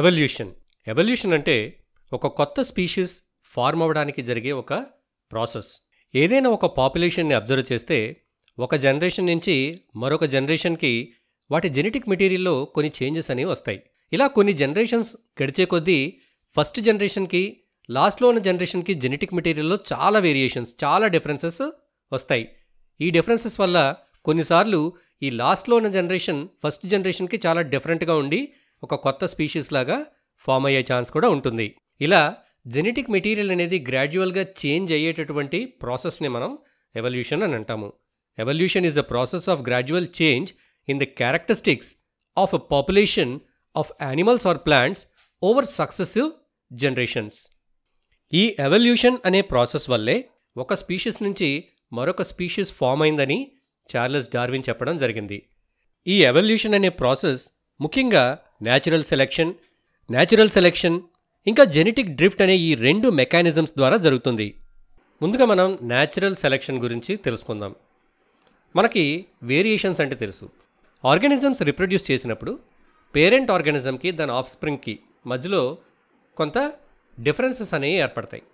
evolution evolution అంటే ఒక కొత్త స్పీషీస్ ఫార్మ్ అవ్వడానికి జరిగే ఒక ప్రాసెస్ ఏదైనా ఒక పాపులేషన్ని అబ్జర్వ్ చేస్తే ఒక జనరేషన్ నుంచి మరొక జనరేషన్కి వాటి జెనెటిక్ మెటీరియల్లో కొన్ని చేంజెస్ అనేవి వస్తాయి ఇలా కొన్ని జనరేషన్స్ గడిచే కొద్దీ ఫస్ట్ జనరేషన్కి లాస్ట్లో ఉన్న జనరేషన్కి జెనెటిక్ మెటీరియల్లో చాలా వేరియేషన్స్ చాలా డిఫరెన్సెస్ వస్తాయి ఈ డిఫరెన్సెస్ వల్ల కొన్నిసార్లు ఈ లాస్ట్లో ఉన్న జనరేషన్ ఫస్ట్ జనరేషన్కి చాలా డిఫరెంట్గా ఉండి ఒక కొత్త స్పీషీస్ లాగా ఫామ్ అయ్యే ఛాన్స్ కూడా ఉంటుంది ఇలా జెనెటిక్ మెటీరియల్ అనేది గ్రాడ్యువల్గా చేంజ్ అయ్యేటటువంటి ప్రాసెస్ని మనం ఎవల్యూషన్ అని అంటాము evolution is a process of gradual change in the characteristics of a population of animals or plants over successive generations ఈ ఎవల్యూషన్ అనే ప్రాసెస్ వల్లే ఒక స్పీషీస్ నుంచి మరొక స్పీషీస్ ఫామ్ అయిందని చార్లెస్ డార్విన్ చెప్పడం జరిగింది ఈ ఎవల్యూషన్ అనే ప్రాసెస్ ముఖ్యంగా న్యాచురల్ సెలెక్షన్ న్యాచురల్ సెలెక్షన్ ఇంకా జెనెటిక్ డ్రిఫ్ట్ అనే ఈ రెండు మెకానిజమ్స్ ద్వారా జరుగుతుంది ముందుగా మనం న్యాచురల్ సెలెక్షన్ గురించి తెలుసుకుందాం మనకి వేరియేషన్స్ అంటే తెలుసు ఆర్గానిజమ్స్ రిప్రొడ్యూస్ చేసినప్పుడు పేరెంట్ ఆర్గానిజంకి దాని ఆఫ్ స్ప్రింగ్కి మధ్యలో కొంత డిఫరెన్సెస్ అనేవి ఏర్పడతాయి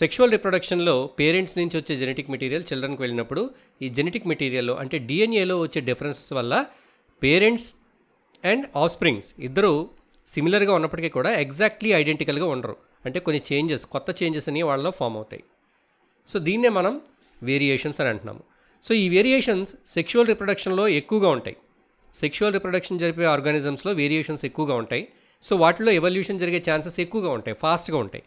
సెక్షువల్ రిప్రొడక్షన్లో పేరెంట్స్ నుంచి వచ్చే జెనెటిక్ మెటీరియల్ చిల్డ్రన్కి వెళ్ళినప్పుడు ఈ జెనెటిక్ మెటీరియల్లో అంటే డిఎన్ఏలో వచ్చే డిఫరెన్సెస్ వల్ల పేరెంట్స్ అండ్ ఆఫ్స్ప్రింగ్స్ ఇద్దరు సిమిలర్గా ఉన్నప్పటికీ కూడా ఎగ్జాక్ట్లీ ఐడెంటికల్గా ఉండరు అంటే కొన్ని చేంజెస్ కొత్త చేంజెస్ అనేవి వాళ్ళలో ఫామ్ అవుతాయి సో దీన్నే మనం వేరియేషన్స్ అని అంటున్నాము సో ఈ వేరియేషన్స్ సెక్షువల్ రిప్రొడక్షన్లో ఎక్కువగా ఉంటాయి సెక్షువల్ రిప్రొడక్షన్ జరిపే ఆర్గానిజమ్స్లో వేరియేషన్స్ ఎక్కువగా ఉంటాయి సో వాటిలో ఎవల్యూషన్ జరిగే ఛాన్సెస్ ఎక్కువగా ఉంటాయి ఫాస్ట్గా ఉంటాయి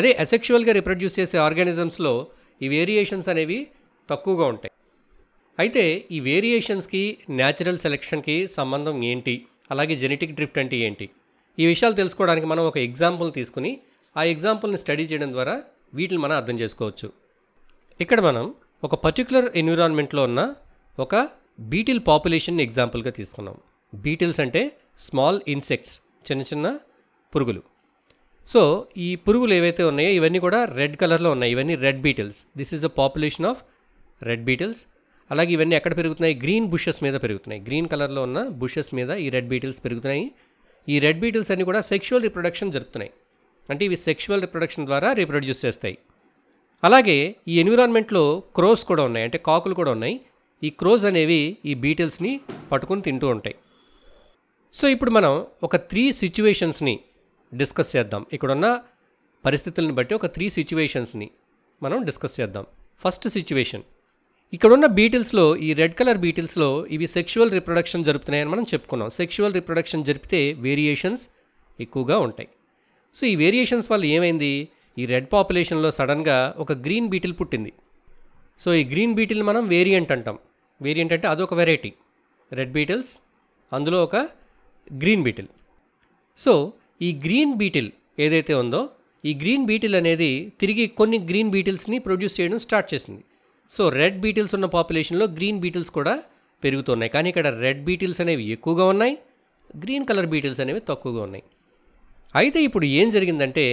అదే అసెక్షువల్గా రిప్రొడ్యూస్ చేసే ఆర్గానిజమ్స్లో ఈ వేరియేషన్స్ అనేవి తక్కువగా ఉంటాయి అయితే ఈ వేరియేషన్స్కి న్యాచురల్ సెలెక్షన్కి సంబంధం ఏంటి అలాగే జెనెటిక్ డ్రిఫ్ట్ అంటే ఏంటి ఈ విషయాలు తెలుసుకోవడానికి మనం ఒక ఎగ్జాంపుల్ తీసుకుని ఆ ఎగ్జాంపుల్ని స్టడీ చేయడం ద్వారా వీటిని మనం అర్థం చేసుకోవచ్చు ఇక్కడ మనం ఒక పర్టికులర్ ఎన్విరాన్మెంట్లో ఉన్న ఒక బీటిల్ పాపులేషన్ని ఎగ్జాంపుల్గా తీసుకున్నాం బీటిల్స్ అంటే స్మాల్ ఇన్సెక్ట్స్ చిన్న చిన్న పురుగులు సో ఈ పురుగులు ఏవైతే ఉన్నాయో ఇవన్నీ కూడా రెడ్ కలర్లో ఉన్నాయి ఇవన్నీ red beetles this is a population of red beetles అలాగే ఇవన్నీ ఎక్కడ పెరుగుతున్నాయి గ్రీన్ బుషెస్ మీద పెరుగుతున్నాయి గ్రీన్ కలర్లో ఉన్న బుషెస్ మీద ఈ రెడ్ బీటిల్స్ పెరుగుతున్నాయి ఈ రెడ్ బీటిల్స్ అన్నీ కూడా సెక్షువల్ రిప్రొడక్షన్ జరుపుతున్నాయి అంటే ఇవి సెక్షువల్ రిప్రొడక్షన్ ద్వారా రీప్రొడ్యూస్ చేస్తాయి అలాగే ఈ ఎన్విరాన్మెంట్లో క్రోస్ కూడా ఉన్నాయి అంటే కాకులు కూడా ఉన్నాయి ఈ క్రోస్ అనేవి ఈ బీటిల్స్ని పట్టుకుని తింటూ ఉంటాయి సో ఇప్పుడు మనం ఒక త్రీ సిచ్యువేషన్స్ని డిస్కస్ చేద్దాం ఇక్కడున్న పరిస్థితులను బట్టి ఒక త్రీ సిచ్యువేషన్స్ని మనం డిస్కస్ చేద్దాం ఫస్ట్ సిచ్యువేషన్ ఇక్కడున్న బీటిల్స్లో ఈ రెడ్ కలర్ బీటిల్స్లో ఇవి సెక్షువల్ రిప్రొడక్షన్ జరుపుతున్నాయని మనం చెప్పుకున్నాం సెక్షువల్ రిప్రొడక్షన్ జరిపితే వేరియేషన్స్ ఎక్కువగా ఉంటాయి సో ఈ వేరియేషన్స్ వల్ల ఏమైంది ఈ రెడ్ పాపులేషన్లో సడన్గా ఒక గ్రీన్ బీటిల్ పుట్టింది సో ఈ గ్రీన్ బీటిల్ మనం వేరియంట్ అంటాం వేరియంట్ అంటే అదొక వెరైటీ రెడ్ బీటిల్స్ అందులో ఒక గ్రీన్ బీటిల్ సో ఈ గ్రీన్ బీటిల్ ఏదైతే ఉందో ఈ గ్రీన్ బీటిల్ అనేది తిరిగి కొన్ని గ్రీన్ బీటిల్స్ని ప్రొడ్యూస్ చేయడం స్టార్ట్ చేసింది సో రెడ్ బీటిల్స్ ఉన్న పాపులేషన్లో గ్రీన్ బీటిల్స్ కూడా పెరుగుతున్నాయి కానీ ఇక్కడ రెడ్ బీటిల్స్ అనేవి ఎక్కువగా ఉన్నాయి గ్రీన్ కలర్ బీటిల్స్ అనేవి తక్కువగా ఉన్నాయి అయితే ఇప్పుడు ఏం జరిగిందంటే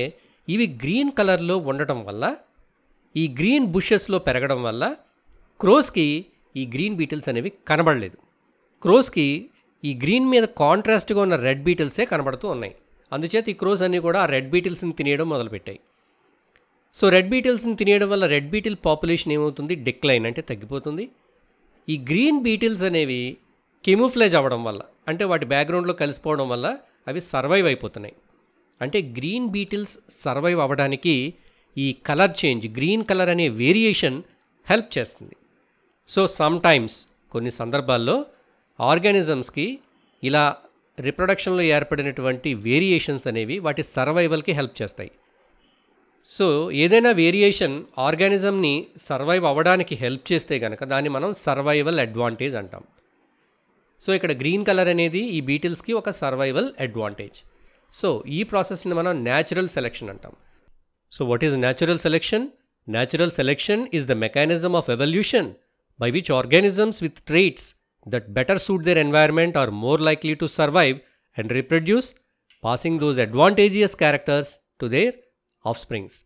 ఇవి గ్రీన్ కలర్లో ఉండటం వల్ల ఈ గ్రీన్ బుషెస్లో పెరగడం వల్ల క్రోస్కి ఈ గ్రీన్ బీటిల్స్ అనేవి కనబడలేదు క్రోస్కి ఈ గ్రీన్ మీద కాంట్రాస్ట్గా ఉన్న రెడ్ బీటిల్సే కనబడుతూ ఉన్నాయి అందుచేత ఈ క్రోస్ అన్నీ కూడా ఆ రెడ్ బీటిల్స్ని తినేయడం మొదలుపెట్టాయి సో రెడ్ బీటిల్స్ని తినేయడం వల్ల రెడ్ బీటిల్ పాపులేషన్ ఏమవుతుంది డిక్లైన్ అంటే తగ్గిపోతుంది ఈ గ్రీన్ బీటిల్స్ అనేవి కెమోఫ్లేజ్ అవ్వడం వల్ల అంటే వాటి బ్యాక్గ్రౌండ్లో కలిసిపోవడం వల్ల అవి సర్వైవ్ అయిపోతున్నాయి అంటే గ్రీన్ బీటిల్స్ సర్వైవ్ అవ్వడానికి ఈ కలర్ చేంజ్ గ్రీన్ కలర్ అనే వేరియేషన్ హెల్ప్ చేస్తుంది సో సమ్టైమ్స్ కొన్ని సందర్భాల్లో ఆర్గానిజమ్స్కి ఇలా రిప్రొడక్షన్లో ఏర్పడినటువంటి వేరియేషన్స్ అనేవి వాటి సర్వైవల్కి హెల్ప్ చేస్తాయి సో ఏదైనా వేరియేషన్ ఆర్గానిజంని సర్వైవ్ అవ్వడానికి హెల్ప్ చేస్తే కనుక దాన్ని మనం సర్వైవల్ అడ్వాంటేజ్ అంటాం సో ఇక్కడ గ్రీన్ కలర్ అనేది ఈ బీటిల్స్కి ఒక సర్వైవల్ అడ్వాంటేజ్ సో ఈ ప్రాసెస్ని మనం న్యాచురల్ సెలెక్షన్ అంటాం so what is natural selection natural selection is the mechanism of evolution by which organisms with traits that better suit their environment are more likely to survive and reproduce passing those advantageous characters to their ఆఫ్ స్ప్రింగ్స్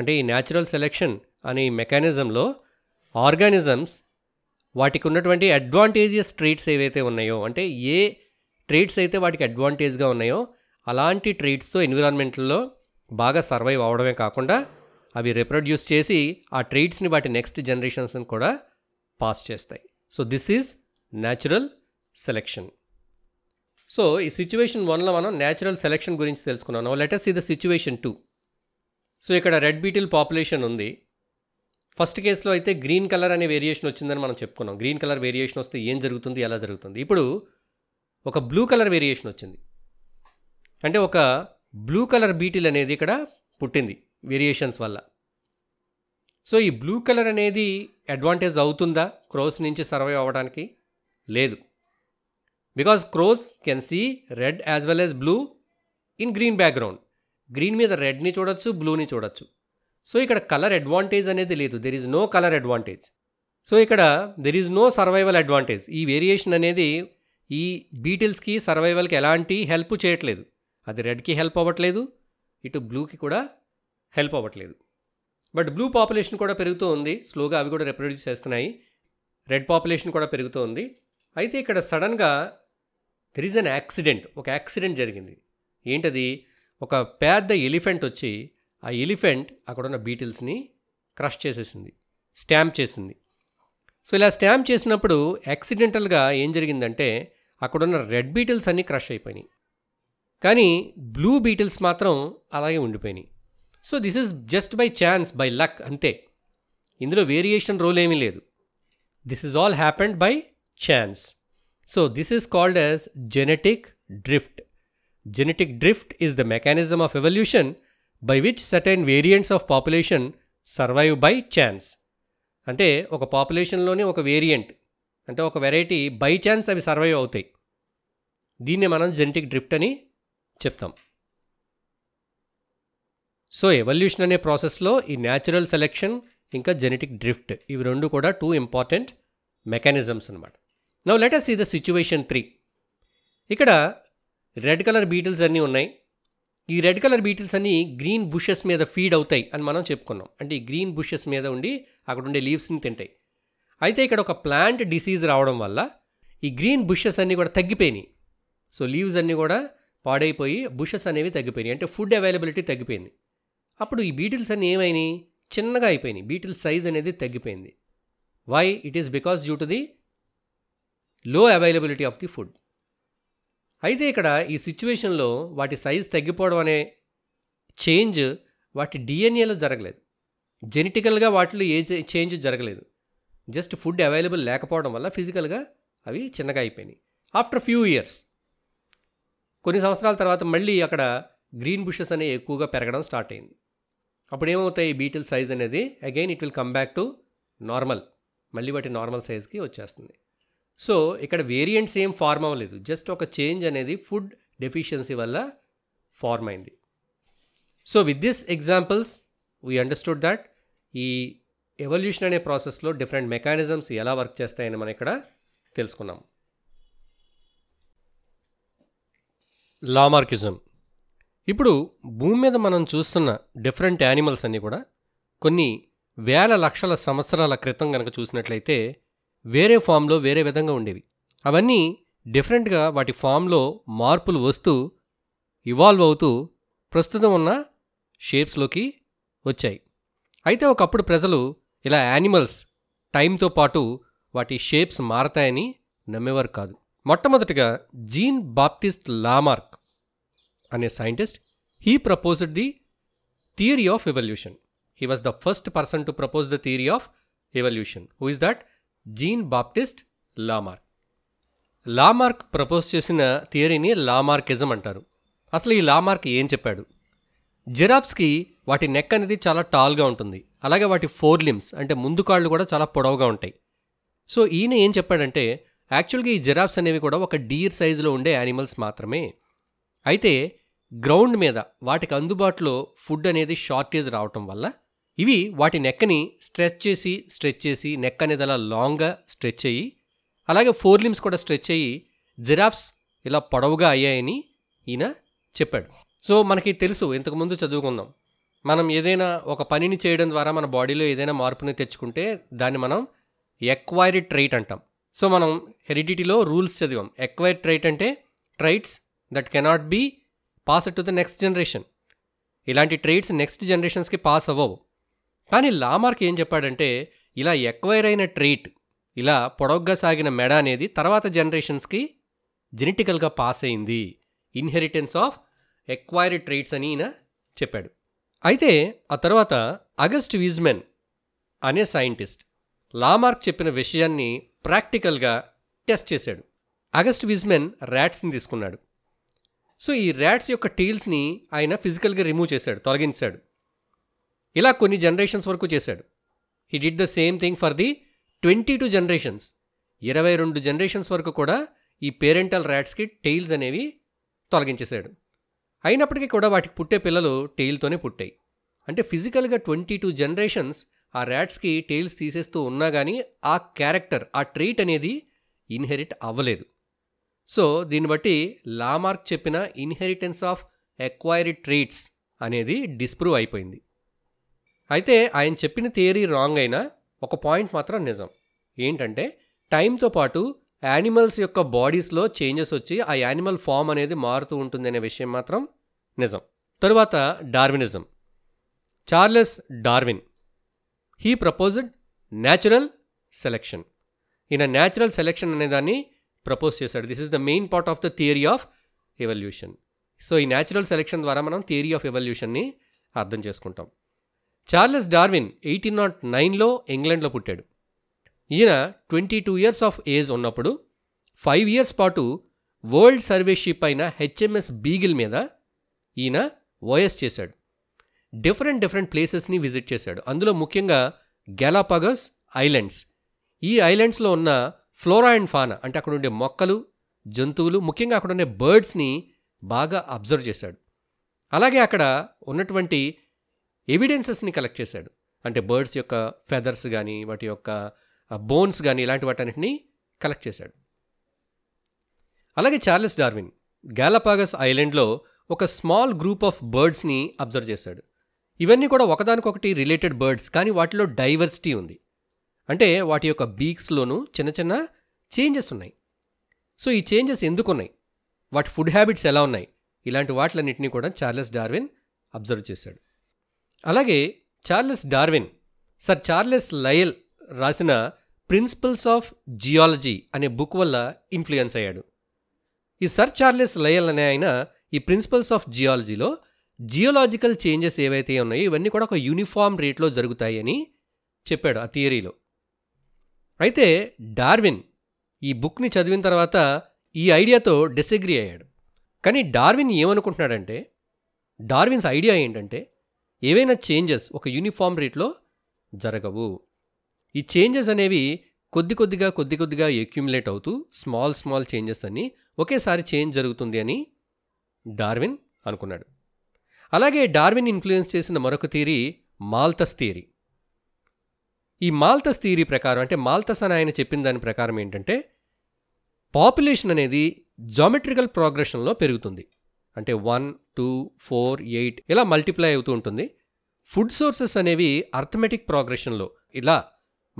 అంటే ఈ natural selection అనే మెకానిజంలో organisms వాటికి ఉన్నటువంటి advantageous treats ఏవైతే ఉన్నాయో అంటే ఏ ట్రీట్స్ అయితే వాటికి అడ్వాంటేజ్గా ఉన్నాయో అలాంటి ట్రీట్స్తో ఎన్విరాన్మెంట్లో బాగా సర్వైవ్ అవడమే కాకుండా అవి రిప్రొడ్యూస్ చేసి ఆ ట్రీట్స్ని వాటి నెక్స్ట్ జనరేషన్స్ని కూడా పాస్ చేస్తాయి so this is natural selection so ఈ సిచ్యువేషన్ వన్లో మనం న్యాచురల్ సెలెక్షన్ గురించి తెలుసుకున్నాం let's the situation two so ఇక్కడ రెడ్ బీటిల్ పాపులేషన్ ఉంది ఫస్ట్ కేసులో అయితే గ్రీన్ కలర్ అనే వేరియేషన్ వచ్చిందని మనం చెప్పుకున్నాం గ్రీన్ కలర్ వేరియేషన్ వస్తే ఏం జరుగుతుంది ఎలా జరుగుతుంది ఇప్పుడు ఒక బ్లూ కలర్ వేరియేషన్ వచ్చింది అంటే ఒక బ్లూ కలర్ బీటిల్ అనేది ఇక్కడ పుట్టింది వేరియేషన్స్ వల్ల సో ఈ బ్లూ కలర్ అనేది అడ్వాంటేజ్ అవుతుందా క్రోస్ నుంచి సర్వైవ్ అవ్వడానికి లేదు because crows can see red as well as blue in green background green మీద రెడ్ని చూడొచ్చు బ్లూని చూడొచ్చు సో ఇక్కడ కలర్ అడ్వాంటేజ్ అనేది లేదు there is no colour advantage so ఇక్కడ there is no survival advantage ఈ వేరియేషన్ అనేది ఈ బీటిల్స్కి సర్వైవల్కి ఎలాంటి హెల్ప్ చేయట్లేదు అది రెడ్కి హెల్ప్ అవ్వట్లేదు ఇటు బ్లూకి కూడా హెల్ప్ అవ్వట్లేదు బట్ బ్లూ పాపులేషన్ కూడా పెరుగుతూ ఉంది స్లోగా అవి కూడా రిప్రొడ్యూస్ చేస్తున్నాయి రెడ్ పాపులేషన్ కూడా పెరుగుతూ ఉంది అయితే ఇక్కడ సడన్గా దెర్ ఈజ్ అన్ యాక్సిడెంట్ ఒక యాక్సిడెంట్ జరిగింది ఏంటది ఒక పెద్ద ఎలిఫెంట్ వచ్చి ఆ ఎలిఫెంట్ అక్కడున్న బీటిల్స్ని క్రష్ చేసేసింది స్టాంప్ చేసింది సో ఇలా స్టాంప్ చేసినప్పుడు యాక్సిడెంటల్గా ఏం జరిగిందంటే అక్కడున్న రెడ్ బీటిల్స్ అన్నీ క్రష్ అయిపోయినాయి కానీ బ్లూ బీటిల్స్ మాత్రం అలాగే ఉండిపోయినాయి so this is just by chance by luck అంతే ఇందులో వేరియేషన్ రోల్ ఏమీ లేదు this is all happened by chance so this is called as genetic drift genetic drift is the mechanism of evolution by which certain variants of population survive by chance అంటే ఒక పాపులేషన్లోనే ఒక variant అంటే ఒక variety by chance అవి survive అవుతాయి దీన్ని మనం జెనెటిక్ డ్రిఫ్ట్ అని చెప్తాం సో ఎవల్యూషన్ అనే ప్రాసెస్లో ఈ న్యాచురల్ సెలెక్షన్ ఇంకా జెనెటిక్ డ్రిఫ్ట్ ఇవి రెండు కూడా టూ ఇంపార్టెంట్ మెకానిజమ్స్ అనమాట నవ్ లెట్ అస్ ఈ ద సిచ్యువేషన్ త్రీ ఇక్కడ రెడ్ కలర్ బీటిల్స్ అన్నీ ఉన్నాయి ఈ రెడ్ కలర్ బీటిల్స్ అన్నీ గ్రీన్ బుషెస్ మీద ఫీడ్ అవుతాయి అని మనం చెప్పుకున్నాం అంటే ఈ గ్రీన్ బుషెస్ మీద ఉండి అక్కడ ఉండే లీవ్స్ని తింటాయి అయితే ఇక్కడ ఒక ప్లాంట్ డిసీజ్ రావడం వల్ల ఈ గ్రీన్ బుషెస్ అన్నీ కూడా తగ్గిపోయినాయి సో లీవ్స్ అన్నీ కూడా పాడైపోయి బుషెస్ అనేవి తగ్గిపోయినాయి అంటే ఫుడ్ అవైలబిలిటీ తగ్గిపోయింది అప్పుడు ఈ బీటిల్స్ అన్నీ ఏమైనాయి చిన్నగా అయిపోయినాయి బీటిల్ సైజ్ అనేది తగ్గిపోయింది why it is because due to the low availability of the food అయితే ఇక్కడ ఈ సిచ్యువేషన్లో వాటి సైజ్ తగ్గిపోవడం అనే చేంజ్ వాటి డిఎన్ఏలో జరగలేదు జెనెటికల్గా వాటిలో ఏ చేంజ్ జరగలేదు జస్ట్ ఫుడ్ అవైలబుల్ లేకపోవడం వల్ల ఫిజికల్గా అవి చిన్నగా అయిపోయినాయి ఆఫ్టర్ ఫ్యూ ఇయర్స్ కొన్ని సంవత్సరాల తర్వాత మళ్ళీ అక్కడ గ్రీన్ బుషెస్ అనేవి ఎక్కువగా పెరగడం స్టార్ట్ అయింది అప్పుడు ఏమవుతాయి బీటిల్ సైజ్ అనేది again it will come back to normal మళ్ళీ వాటి నార్మల్ సైజ్కి వచ్చేస్తుంది సో ఇక్కడ వేరియంట్స్ ఏం ఫార్మ్ అవ్వలేదు జస్ట్ ఒక చేంజ్ అనేది ఫుడ్ డెఫిషియన్సీ వల్ల ఫార్మ్ అయింది so with this examples we understood that ఈ ఎవల్యూషన్ అనే ప్రాసెస్లో డిఫరెంట్ మెకానిజమ్స్ ఎలా వర్క్ చేస్తాయని మనం ఇక్కడ తెలుసుకున్నాం లామార్కిజం ఇప్పుడు భూమి మీద మనం చూస్తున్న డిఫరెంట్ యానిమల్స్ అన్నీ కూడా కొన్ని వేల లక్షల సంవత్సరాల క్రితం కనుక చూసినట్లయితే వేరే ఫామ్లో వేరే విధంగా ఉండేవి అవన్నీ డిఫరెంట్గా వాటి ఫామ్లో మార్పులు వస్తూ ఇవాల్వ్ అవుతూ ప్రస్తుతం ఉన్న షేప్స్లోకి వచ్చాయి అయితే ఒకప్పుడు ప్రజలు ఇలా యానిమల్స్ టైంతో పాటు వాటి షేప్స్ మారతాయని నమ్మేవారు కాదు మొట్టమొదటిగా జీన్ బాప్టిస్ట్ లామార్క్ అనే scientist he proposed the theory of evolution he was the first person to propose the theory of evolution who is that Jean Baptiste Lamarck Lamarck propose చేసిన థియరీని Lamarckism అంటారు అసలు ఈ Lamarck ఏం చెప్పాడు జిరాప్స్కి వాటి neck అనేది చాలా టాల్గా ఉంటుంది అలాగే వాటి ఫోర్ లిమ్స్ అంటే ముందు కాళ్ళు కూడా చాలా పొడవుగా ఉంటాయి సో ఈయన ఏం చెప్పాడంటే యాక్చువల్గా ఈ జిరాప్స్ అనేవి కూడా ఒక డీర్ సైజులో ఉండే యానిమల్స్ మాత్రమే అయితే గ్రౌండ్ మీద వాటికి అందుబాటులో ఫుడ్ అనేది షార్టేజ్ రావటం వల్ల ఇవి వాటి నెక్కని స్ట్రెచ్ చేసి స్ట్రెచ్ చేసి నెక్ అనేది అలా లాంగ్గా స్ట్రెచ్ అయ్యి అలాగే ఫోర్ లిమ్స్ కూడా స్ట్రెచ్ అయ్యి జిరాఫ్స్ ఇలా పొడవుగా అయ్యాయని ఈయన చెప్పాడు సో మనకి తెలుసు ఇంతకుముందు చదువుకుందాం మనం ఏదైనా ఒక పనిని చేయడం ద్వారా మన బాడీలో ఏదైనా మార్పుని తెచ్చుకుంటే దాన్ని మనం ఎక్వైరీ ట్రైట్ అంటాం సో మనం హెరిడిటీలో రూల్స్ చదివాం ఎక్వైర్ ట్రైట్ అంటే traits that cannot be pass to the next generation ఇలాంటి ట్రైట్స్ నెక్స్ట్ జనరేషన్స్కి పాస్ అవ్వవు కానీ లామార్క్ ఏం చెప్పాడంటే ఇలా ఎక్వైర్ అయిన ట్రీట్ ఇలా పొడవుగా సాగిన మెడ అనేది తర్వాత జనరేషన్స్కి జెనెటికల్గా పాస్ అయింది ఇన్హెరిటెన్స్ ఆఫ్ ఎక్వైర్డ్ ట్రీట్స్ అని ఈయన చెప్పాడు అయితే ఆ తర్వాత అగస్ట్ విజ్మెన్ అనే సైంటిస్ట్ లామార్క్ చెప్పిన విషయాన్ని ప్రాక్టికల్గా టెస్ట్ చేశాడు అగస్ట్ విజ్మెన్ ర్యాట్స్ని తీసుకున్నాడు సో ఈ ర్యాట్స్ యొక్క టీల్స్ని ఆయన ఫిజికల్గా రిమూవ్ చేశాడు తొలగించాడు ఇలా కొన్ని జనరేషన్స్ వరకు చేశాడు he did the same thing for the twenty two generations ఇరవై రెండు జనరేషన్స్ వరకు కూడా ఈ పేరెంటల్ ర్యాట్స్కి టెయిల్స్ అనేవి తొలగించేశాడు అయినప్పటికీ కూడా వాటికి పుట్టే పిల్లలు టెయిల్తోనే పుట్టాయి అంటే ఫిజికల్గా ట్వంటీ టూ జనరేషన్స్ ఆ ర్యాట్స్కి టెయిల్స్ తీసేస్తూ ఉన్నా కానీ ఆ క్యారెక్టర్ ఆ ట్రీట్ అనేది ఇన్హెరిట్ అవ్వలేదు సో దీన్ని బట్టి లామార్క్ చెప్పిన ఇన్హెరిటెన్స్ ఆఫ్ ఎక్వైరీ ట్రీట్స్ అనేది డిస్ప్రూవ్ అయిపోయింది అయితే ఆయన చెప్పిన థియరీ రాంగ్ అయినా ఒక పాయింట్ మాత్రం నిజం ఏంటంటే టైంతో పాటు యానిమల్స్ యొక్క బాడీస్లో చేంజెస్ వచ్చి ఆ యానిమల్ ఫామ్ అనేది మారుతూ ఉంటుంది అనే విషయం మాత్రం నిజం తరువాత Darwinism Charles Darwin he proposed natural selection ఈయన న్యాచురల్ సెలెక్షన్ అనేదాన్ని ప్రపోజ్ చేశాడు this is the main part of the theory of evolution so ఈ న్యాచురల్ సెలెక్షన్ ద్వారా మనం థియరీ ఆఫ్ ఎవల్యూషన్ని అర్థం చేసుకుంటాం చార్లెస్ డార్విన్ ఎయిటీన్ నాట్ నైన్లో ఇంగ్లాండ్లో పుట్టాడు ఈయన twenty two years of age ఉన్నప్పుడు ఫైవ్ ఇయర్స్ పాటు వరల్డ్ సర్వేషిప్ అయిన హెచ్ఎంఎస్ బీగిల్ మీద ఈయన వయస్ చేశాడు డిఫరెంట్ డిఫరెంట్ ప్లేసెస్ని విజిట్ చేశాడు అందులో ముఖ్యంగా గెలాపగస్ ఐలాండ్స్ ఈ ఐలాండ్స్లో ఉన్న ఫ్లోరా అండ్ ఫానా అంటే అక్కడ ఉండే మొక్కలు జంతువులు ముఖ్యంగా అక్కడ ఉండే బర్డ్స్ని బాగా అబ్జర్వ్ చేశాడు అలాగే అక్కడ ఉన్నటువంటి ఎవిడెన్సెస్ని కలెక్ట్ చేశాడు అంటే బర్డ్స్ యొక్క ఫెదర్స్ కానీ వాటి యొక్క బోన్స్ కానీ ఇలాంటి వాటన్నిటిని కలెక్ట్ చేశాడు అలాగే చార్లెస్ డార్విన్ గ్యాలపాగస్ ఐలాండ్లో ఒక స్మాల్ గ్రూప్ ఆఫ్ బర్డ్స్ని అబ్జర్వ్ చేశాడు ఇవన్నీ కూడా ఒకదానికొకటి రిలేటెడ్ బర్డ్స్ కానీ వాటిలో డైవర్సిటీ ఉంది అంటే వాటి యొక్క బీక్స్లోనూ చిన్న చిన్న చేంజెస్ ఉన్నాయి సో ఈ చేంజెస్ ఎందుకు ఉన్నాయి వాటి ఫుడ్ హ్యాబిట్స్ ఎలా ఉన్నాయి ఇలాంటి వాటిలన్నింటినీ కూడా చార్లెస్ డార్విన్ అబ్జర్వ్ చేశాడు అలాగే Charles Darwin sir Charles Lyell రాసిన ప్రిన్సిపల్స్ ఆఫ్ జియాలజీ అనే బుక్ వల్ల ఇన్ఫ్లుయెన్స్ అయ్యాడు ఈ సర్ చార్లెస్ లయల్ అనే ఆయన ఈ ప్రిన్సిపల్స్ ఆఫ్ జియాలజీలో జియోలాజికల్ చేంజెస్ ఏవైతే ఉన్నాయో ఇవన్నీ కూడా ఒక యూనిఫామ్ రేట్లో జరుగుతాయని చెప్పాడు ఆ థియరీలో అయితే డార్విన్ ఈ బుక్ని చదివిన తర్వాత ఈ ఐడియాతో డిసగ్రీ అయ్యాడు కానీ డార్విన్ ఏమనుకుంటున్నాడంటే డార్విన్స్ ఐడియా ఏంటంటే ఏవైనా చేంజెస్ ఒక యూనిఫామ్ రేట్లో జరగవు ఈ చేంజెస్ అనేవి కొద్ది కొద్దిగా కొద్ది కొద్దిగా ఎక్యుములేట్ అవుతూ స్మాల్ స్మాల్ చేంజెస్ అని ఒకేసారి చేంజ్ జరుగుతుంది అని డార్విన్ అనుకున్నాడు అలాగే డార్విన్ ఇన్ఫ్లుయెన్స్ చేసిన మరొక థీరీ మాల్తస్ థీరీ ఈ మాల్తస్ థీరీ ప్రకారం అంటే మాల్తస్ అని ఆయన చెప్పిన దాని ప్రకారం ఏంటంటే పాపులేషన్ అనేది జామెట్రికల్ ప్రోగ్రెషన్లో పెరుగుతుంది అంటే వన్ టూ ఫోర్ ఎయిట్ ఇలా మల్టిప్లై అవుతూ ఉంటుంది ఫుడ్ సోర్సెస్ అనేవి అర్థమెటిక్ ప్రోగ్రెషన్లో ఇలా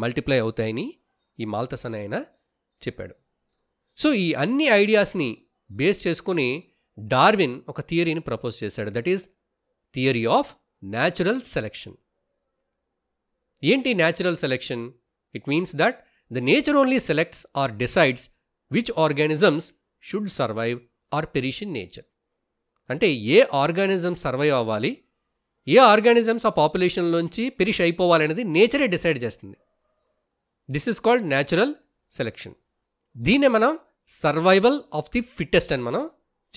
మల్టిప్లై అవుతాయని ఈ మాల్తస్ అని ఆయన చెప్పాడు సో ఈ అన్ని ఐడియాస్ని బేస్ చేసుకుని డార్విన్ ఒక థియరీని ప్రపోజ్ చేశాడు that is theory of natural selection ఏంటి natural selection it means that the nature only selects or decides which organisms should survive or perish in nature అంటే ఏ ఆర్గానిజం సర్వైవ్ అవ్వాలి ఏ ఆర్గానిజమ్స్ ఆ పాపులేషన్లోంచి పెరిష్ అయిపోవాలనేది నేచరే డిసైడ్ చేస్తుంది this is called natural selection దీన్నే మనం సర్వైవల్ ఆఫ్ ది ఫిట్టెస్ట్ అని మనం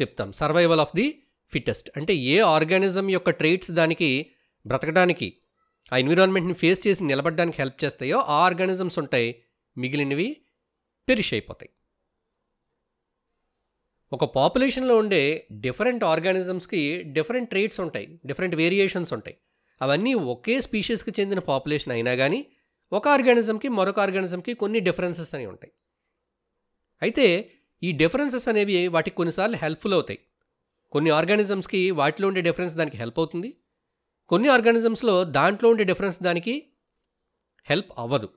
చెప్తాం సర్వైవల్ ఆఫ్ ది ఫిట్టెస్ట్ అంటే ఏ ఆర్గానిజం యొక్క ట్రేట్స్ దానికి బ్రతకడానికి ఆ ఎన్విరాన్మెంట్ని ఫేస్ చేసి నిలబడడానికి హెల్ప్ చేస్తాయో ఆ ఆర్గానిజమ్స్ ఉంటాయి మిగిలినవి పెరిష్ అయిపోతాయి ఒక పాపులేషన్లో ఉండే డిఫరెంట్ ఆర్గానిజమ్స్కి డిఫరెంట్ ట్రేట్స్ ఉంటాయి డిఫరెంట్ వేరియేషన్స్ ఉంటాయి అవన్నీ ఒకే స్పీషీస్కి చెందిన పాపులేషన్ అయినా కానీ ఒక ఆర్గానిజంకి మరొక ఆర్గానిజంకి కొన్ని డిఫరెన్సెస్ అనేవి ఉంటాయి అయితే ఈ డిఫరెన్సెస్ అనేవి వాటికి కొన్నిసార్లు హెల్ప్ఫుల్ అవుతాయి కొన్ని ఆర్గానిజమ్స్కి వాటిలో ఉండే డిఫరెన్స్ దానికి హెల్ప్ అవుతుంది కొన్ని ఆర్గానిజమ్స్లో దాంట్లో ఉండే డిఫరెన్స్ దానికి హెల్ప్ అవ్వదు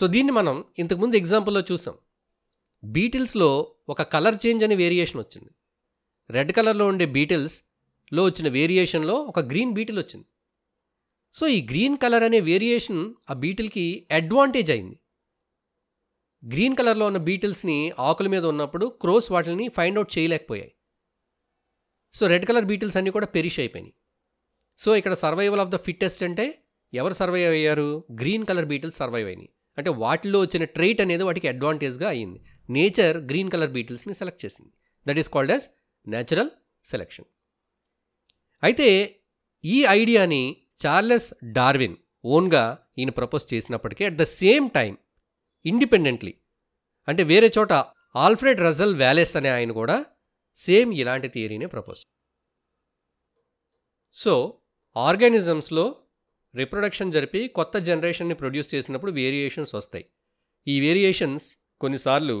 సో దీన్ని మనం ఇంతకుముందు ఎగ్జాంపుల్లో చూసాం బీటిల్స్లో ఒక కలర్ చేంజ్ అనే వేరియేషన్ వచ్చింది రెడ్ కలర్లో ఉండే బీటిల్స్లో వచ్చిన వేరియేషన్లో ఒక గ్రీన్ బీటిల్ వచ్చింది సో ఈ గ్రీన్ కలర్ అనే వేరియేషన్ ఆ బీటిల్కి అడ్వాంటేజ్ అయింది గ్రీన్ కలర్లో ఉన్న బీటిల్స్ని ఆకుల మీద ఉన్నప్పుడు క్రోస్ వాటిని ఫైండ్ అవుట్ చేయలేకపోయాయి సో రెడ్ కలర్ బీటిల్స్ అన్నీ కూడా పెరిష్ అయిపోయినాయి సో ఇక్కడ సర్వైవల్ ఆఫ్ ద ఫిట్టెస్ట్ అంటే ఎవరు సర్వైవ్ అయ్యారు గ్రీన్ కలర్ బీటిల్స్ సర్వైవ్ అయినాయి అంటే వాటిలో వచ్చిన ట్రైట్ అనేది వాటికి అడ్వాంటేజ్గా అయ్యింది నేచర్ గ్రీన్ కలర్ బీటిల్స్ని సెలెక్ట్ చేసింది that is called as natural selection అయితే ఈ ఐడియాని చార్లెస్ డార్విన్ ఓన్గా ఈయన ప్రపోజ్ చేసినప్పటికీ at the same time independently అంటే వేరే చోట ఆల్ఫ్రెడ్ రజల్ వ్యాలెస్ అనే ఆయన కూడా సేమ్ ఇలాంటి థియరీనే ప్రపోజ్ సో ఆర్గానిజమ్స్లో రిప్రొడక్షన్ జరిపి కొత్త జనరేషన్ని ప్రొడ్యూస్ చేసినప్పుడు వేరియేషన్స్ వస్తాయి ఈ వేరియేషన్స్ కొన్నిసార్లు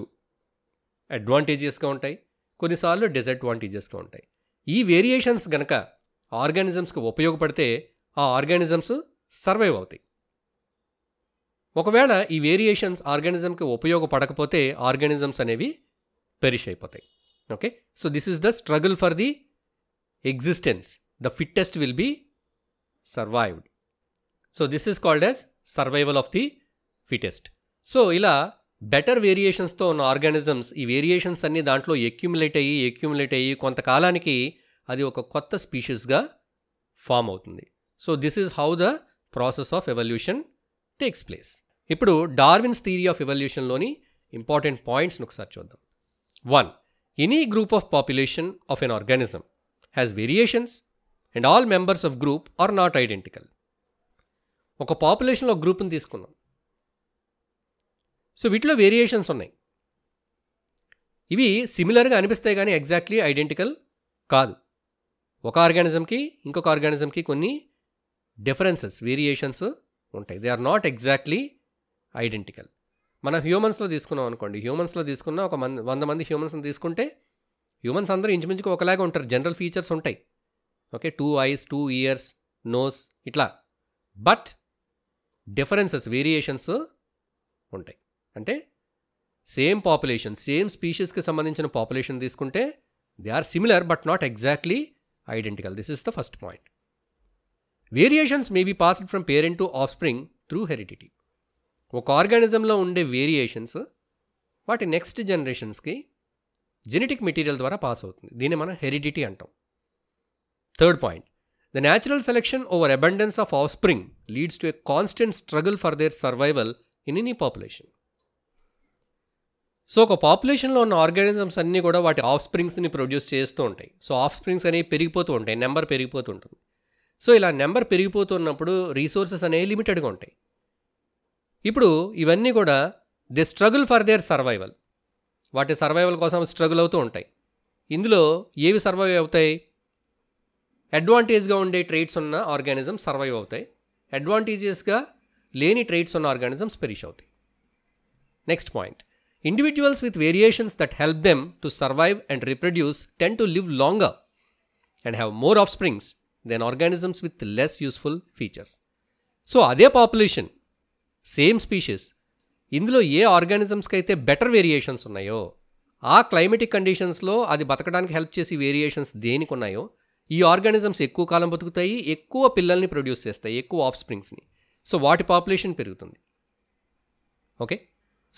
అడ్వాంటేజెస్గా ఉంటాయి కొన్నిసార్లు డిసడ్వాంటేజెస్గా ఉంటాయి ఈ వేరియేషన్స్ గనక ఆర్గానిజమ్స్కి ఉపయోగపడితే ఆ ఆర్గానిజమ్స్ సర్వైవ్ అవుతాయి ఒకవేళ ఈ వేరియేషన్స్ ఆర్గానిజంకి ఉపయోగపడకపోతే ఆర్గానిజమ్స్ అనేవి పెరిష్ అయిపోతాయి okay so this is the struggle for the existence the fittest will be survived so this is called as survival of the fittest so ఇలా బెటర్ వేరియేషన్స్తో ఉన్న ఆర్గానిజమ్స్ ఈ వేరియేషన్స్ అన్నీ దాంట్లో ఎక్యుములేట్ అయ్యి ఎక్యుములేట్ అయ్యి కొంతకాలానికి అది ఒక కొత్త స్పీషీస్గా ఫామ్ అవుతుంది so this is how the process of evolution takes place ఇప్పుడు డార్విన్స్ థీరీ ఆఫ్ ఎవల్యూషన్లోని ఇంపార్టెంట్ పాయింట్స్ని ఒకసారి చూద్దాం one any group of population of an organism has variations and all members of group are not identical ఒక పాపులేషన్లో గ్రూప్ని తీసుకున్నాం so వీటిలో వేరియేషన్స్ ఉన్నాయి ఇవి సిమిలర్గా అనిపిస్తాయి కానీ ఎగ్జాక్ట్లీ ఐడెంటికల్ కాదు ఒక ఆర్గానిజంకి ఇంకొక ఆర్గానిజంకి కొన్ని డిఫరెన్సెస్ వేరియేషన్స్ ఉంటాయి they are not exactly identical మనం హ్యూమన్స్లో తీసుకున్నాం అనుకోండి హ్యూమన్స్లో తీసుకున్న ఒక మంది వంద మంది హ్యూమన్స్ని తీసుకుంటే హ్యూమన్స్ అందరూ ఇంచుమించుకు ఒకలాగా ఉంటారు జనరల్ ఫీచర్స్ ఉంటాయి okay two eyes two ears nose ఇట్లా బట్ డిఫరెన్సెస్ వేరియేషన్స్ ఉంటాయి అంటే సేమ్ పాపులేషన్ సేమ్ స్పీషీస్కి సంబంధించిన పాపులేషన్ తీసుకుంటే they are similar but not exactly identical this is the first point variations may be passed from parent to offspring through heredity ఒక ఆర్గానిజంలో ఉండే variations వాటి next జనరేషన్స్కి జెనెటిక్ మెటీరియల్ ద్వారా pass అవుతుంది దీన్ని మనం హెరిడిటీ అంటాం third point the natural selection over abundance of offspring leads to a constant struggle for their survival in any population so ఒక పాపులేషన్లో ఉన్న ఆర్గానిజమ్స్ అన్నీ కూడా వాటి ఆఫ్ స్ప్రింగ్స్ని ప్రొడ్యూస్ చేస్తూ ఉంటాయి సో ఆఫ్ స్ప్రింగ్స్ అనేవి పెరిగిపోతూ ఉంటాయి నెంబర్ పెరిగిపోతూ ఉంటుంది సో ఇలా నెంబర్ పెరిగిపోతున్నప్పుడు రీసోర్సెస్ అనేవి లిమిటెడ్గా ఉంటాయి ఇప్పుడు ఇవన్నీ కూడా the struggle for their survival వాటి సర్వైవల్ కోసం స్ట్రగుల్ అవుతూ ఉంటాయి ఇందులో ఏవి సర్వైవ్ అవుతాయి అడ్వాంటేజ్గా ఉండే ట్రేట్స్ ఉన్న ఆర్గానిజం సర్వైవ్ అవుతాయి అడ్వాంటేజెస్గా లేని ట్రేట్స్ ఉన్న ఆర్గానిజమ్స్ పెరిష్ అవుతాయి next point with variations variations help them to survive and and tend to live live and have more offsprings then organisms with less useful features so అదే population same species ఇందులో ఏ ఆర్గానిజమ్స్కి అయితే better variations ఉన్నాయో ఆ climatic కండిషన్స్లో అది బతకడానికి help చేసే వేరియేషన్స్ దేనికి ఉన్నాయో ఈ ఆర్గానిజమ్స్ ఎక్కువ కాలం బతుకుతాయి ఎక్కువ పిల్లల్ని ప్రొడ్యూస్ చేస్తాయి ఎక్కువ ఆఫ్ స్ప్రింగ్స్ని సో వాటి పాపులేషన్ పెరుగుతుంది okay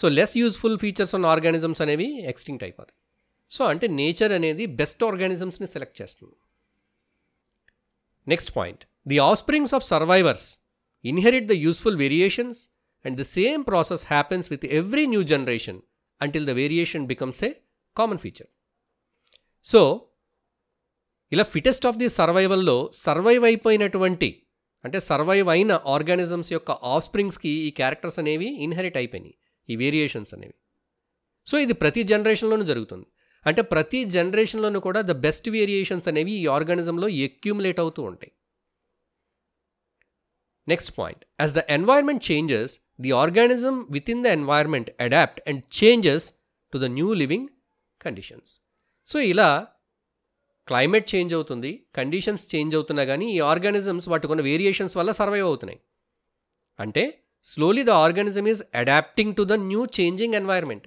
so less useful features ఉన్న ఆర్గానిజమ్స్ అనేవి ఎక్స్టింక్ట్ అయిపోతాయి సో అంటే నేచర్ అనేది బెస్ట్ ఆర్గానిజమ్స్ని సెలెక్ట్ చేస్తుంది next point the offsprings of survivors inherit the useful variations and the same process happens with every new generation until the variation becomes a common feature so ఇలా fittest of the సర్వైవల్లో survive అయిపోయినటువంటి అంటే survive అయిన organisms యొక్క of స్ప్రింగ్స్కి ఈ characters అనేవి inherit అయిపోయినాయి ఈ వేరియేషన్స్ అనేవి సో ఇది ప్రతి జనరేషన్లోనూ జరుగుతుంది అంటే ప్రతి జనరేషన్లోనూ కూడా ద బెస్ట్ వేరియేషన్స్ అనేవి ఈ ఆర్గానిజంలో ఎక్యూములేట్ అవుతూ ఉంటాయి next point as the environment changes the organism with in the environment adapt and changes to the new living conditions so ఇలా క్లైమేట్ చేంజ్ అవుతుంది కండిషన్స్ చేంజ్ అవుతున్నా కానీ ఈ ఆర్గానిజమ్స్ వాటికి ఉన్న వేరియేషన్స్ వల్ల సర్వైవ్ అవుతున్నాయి అంటే slowly the organism is adapting to the new changing environment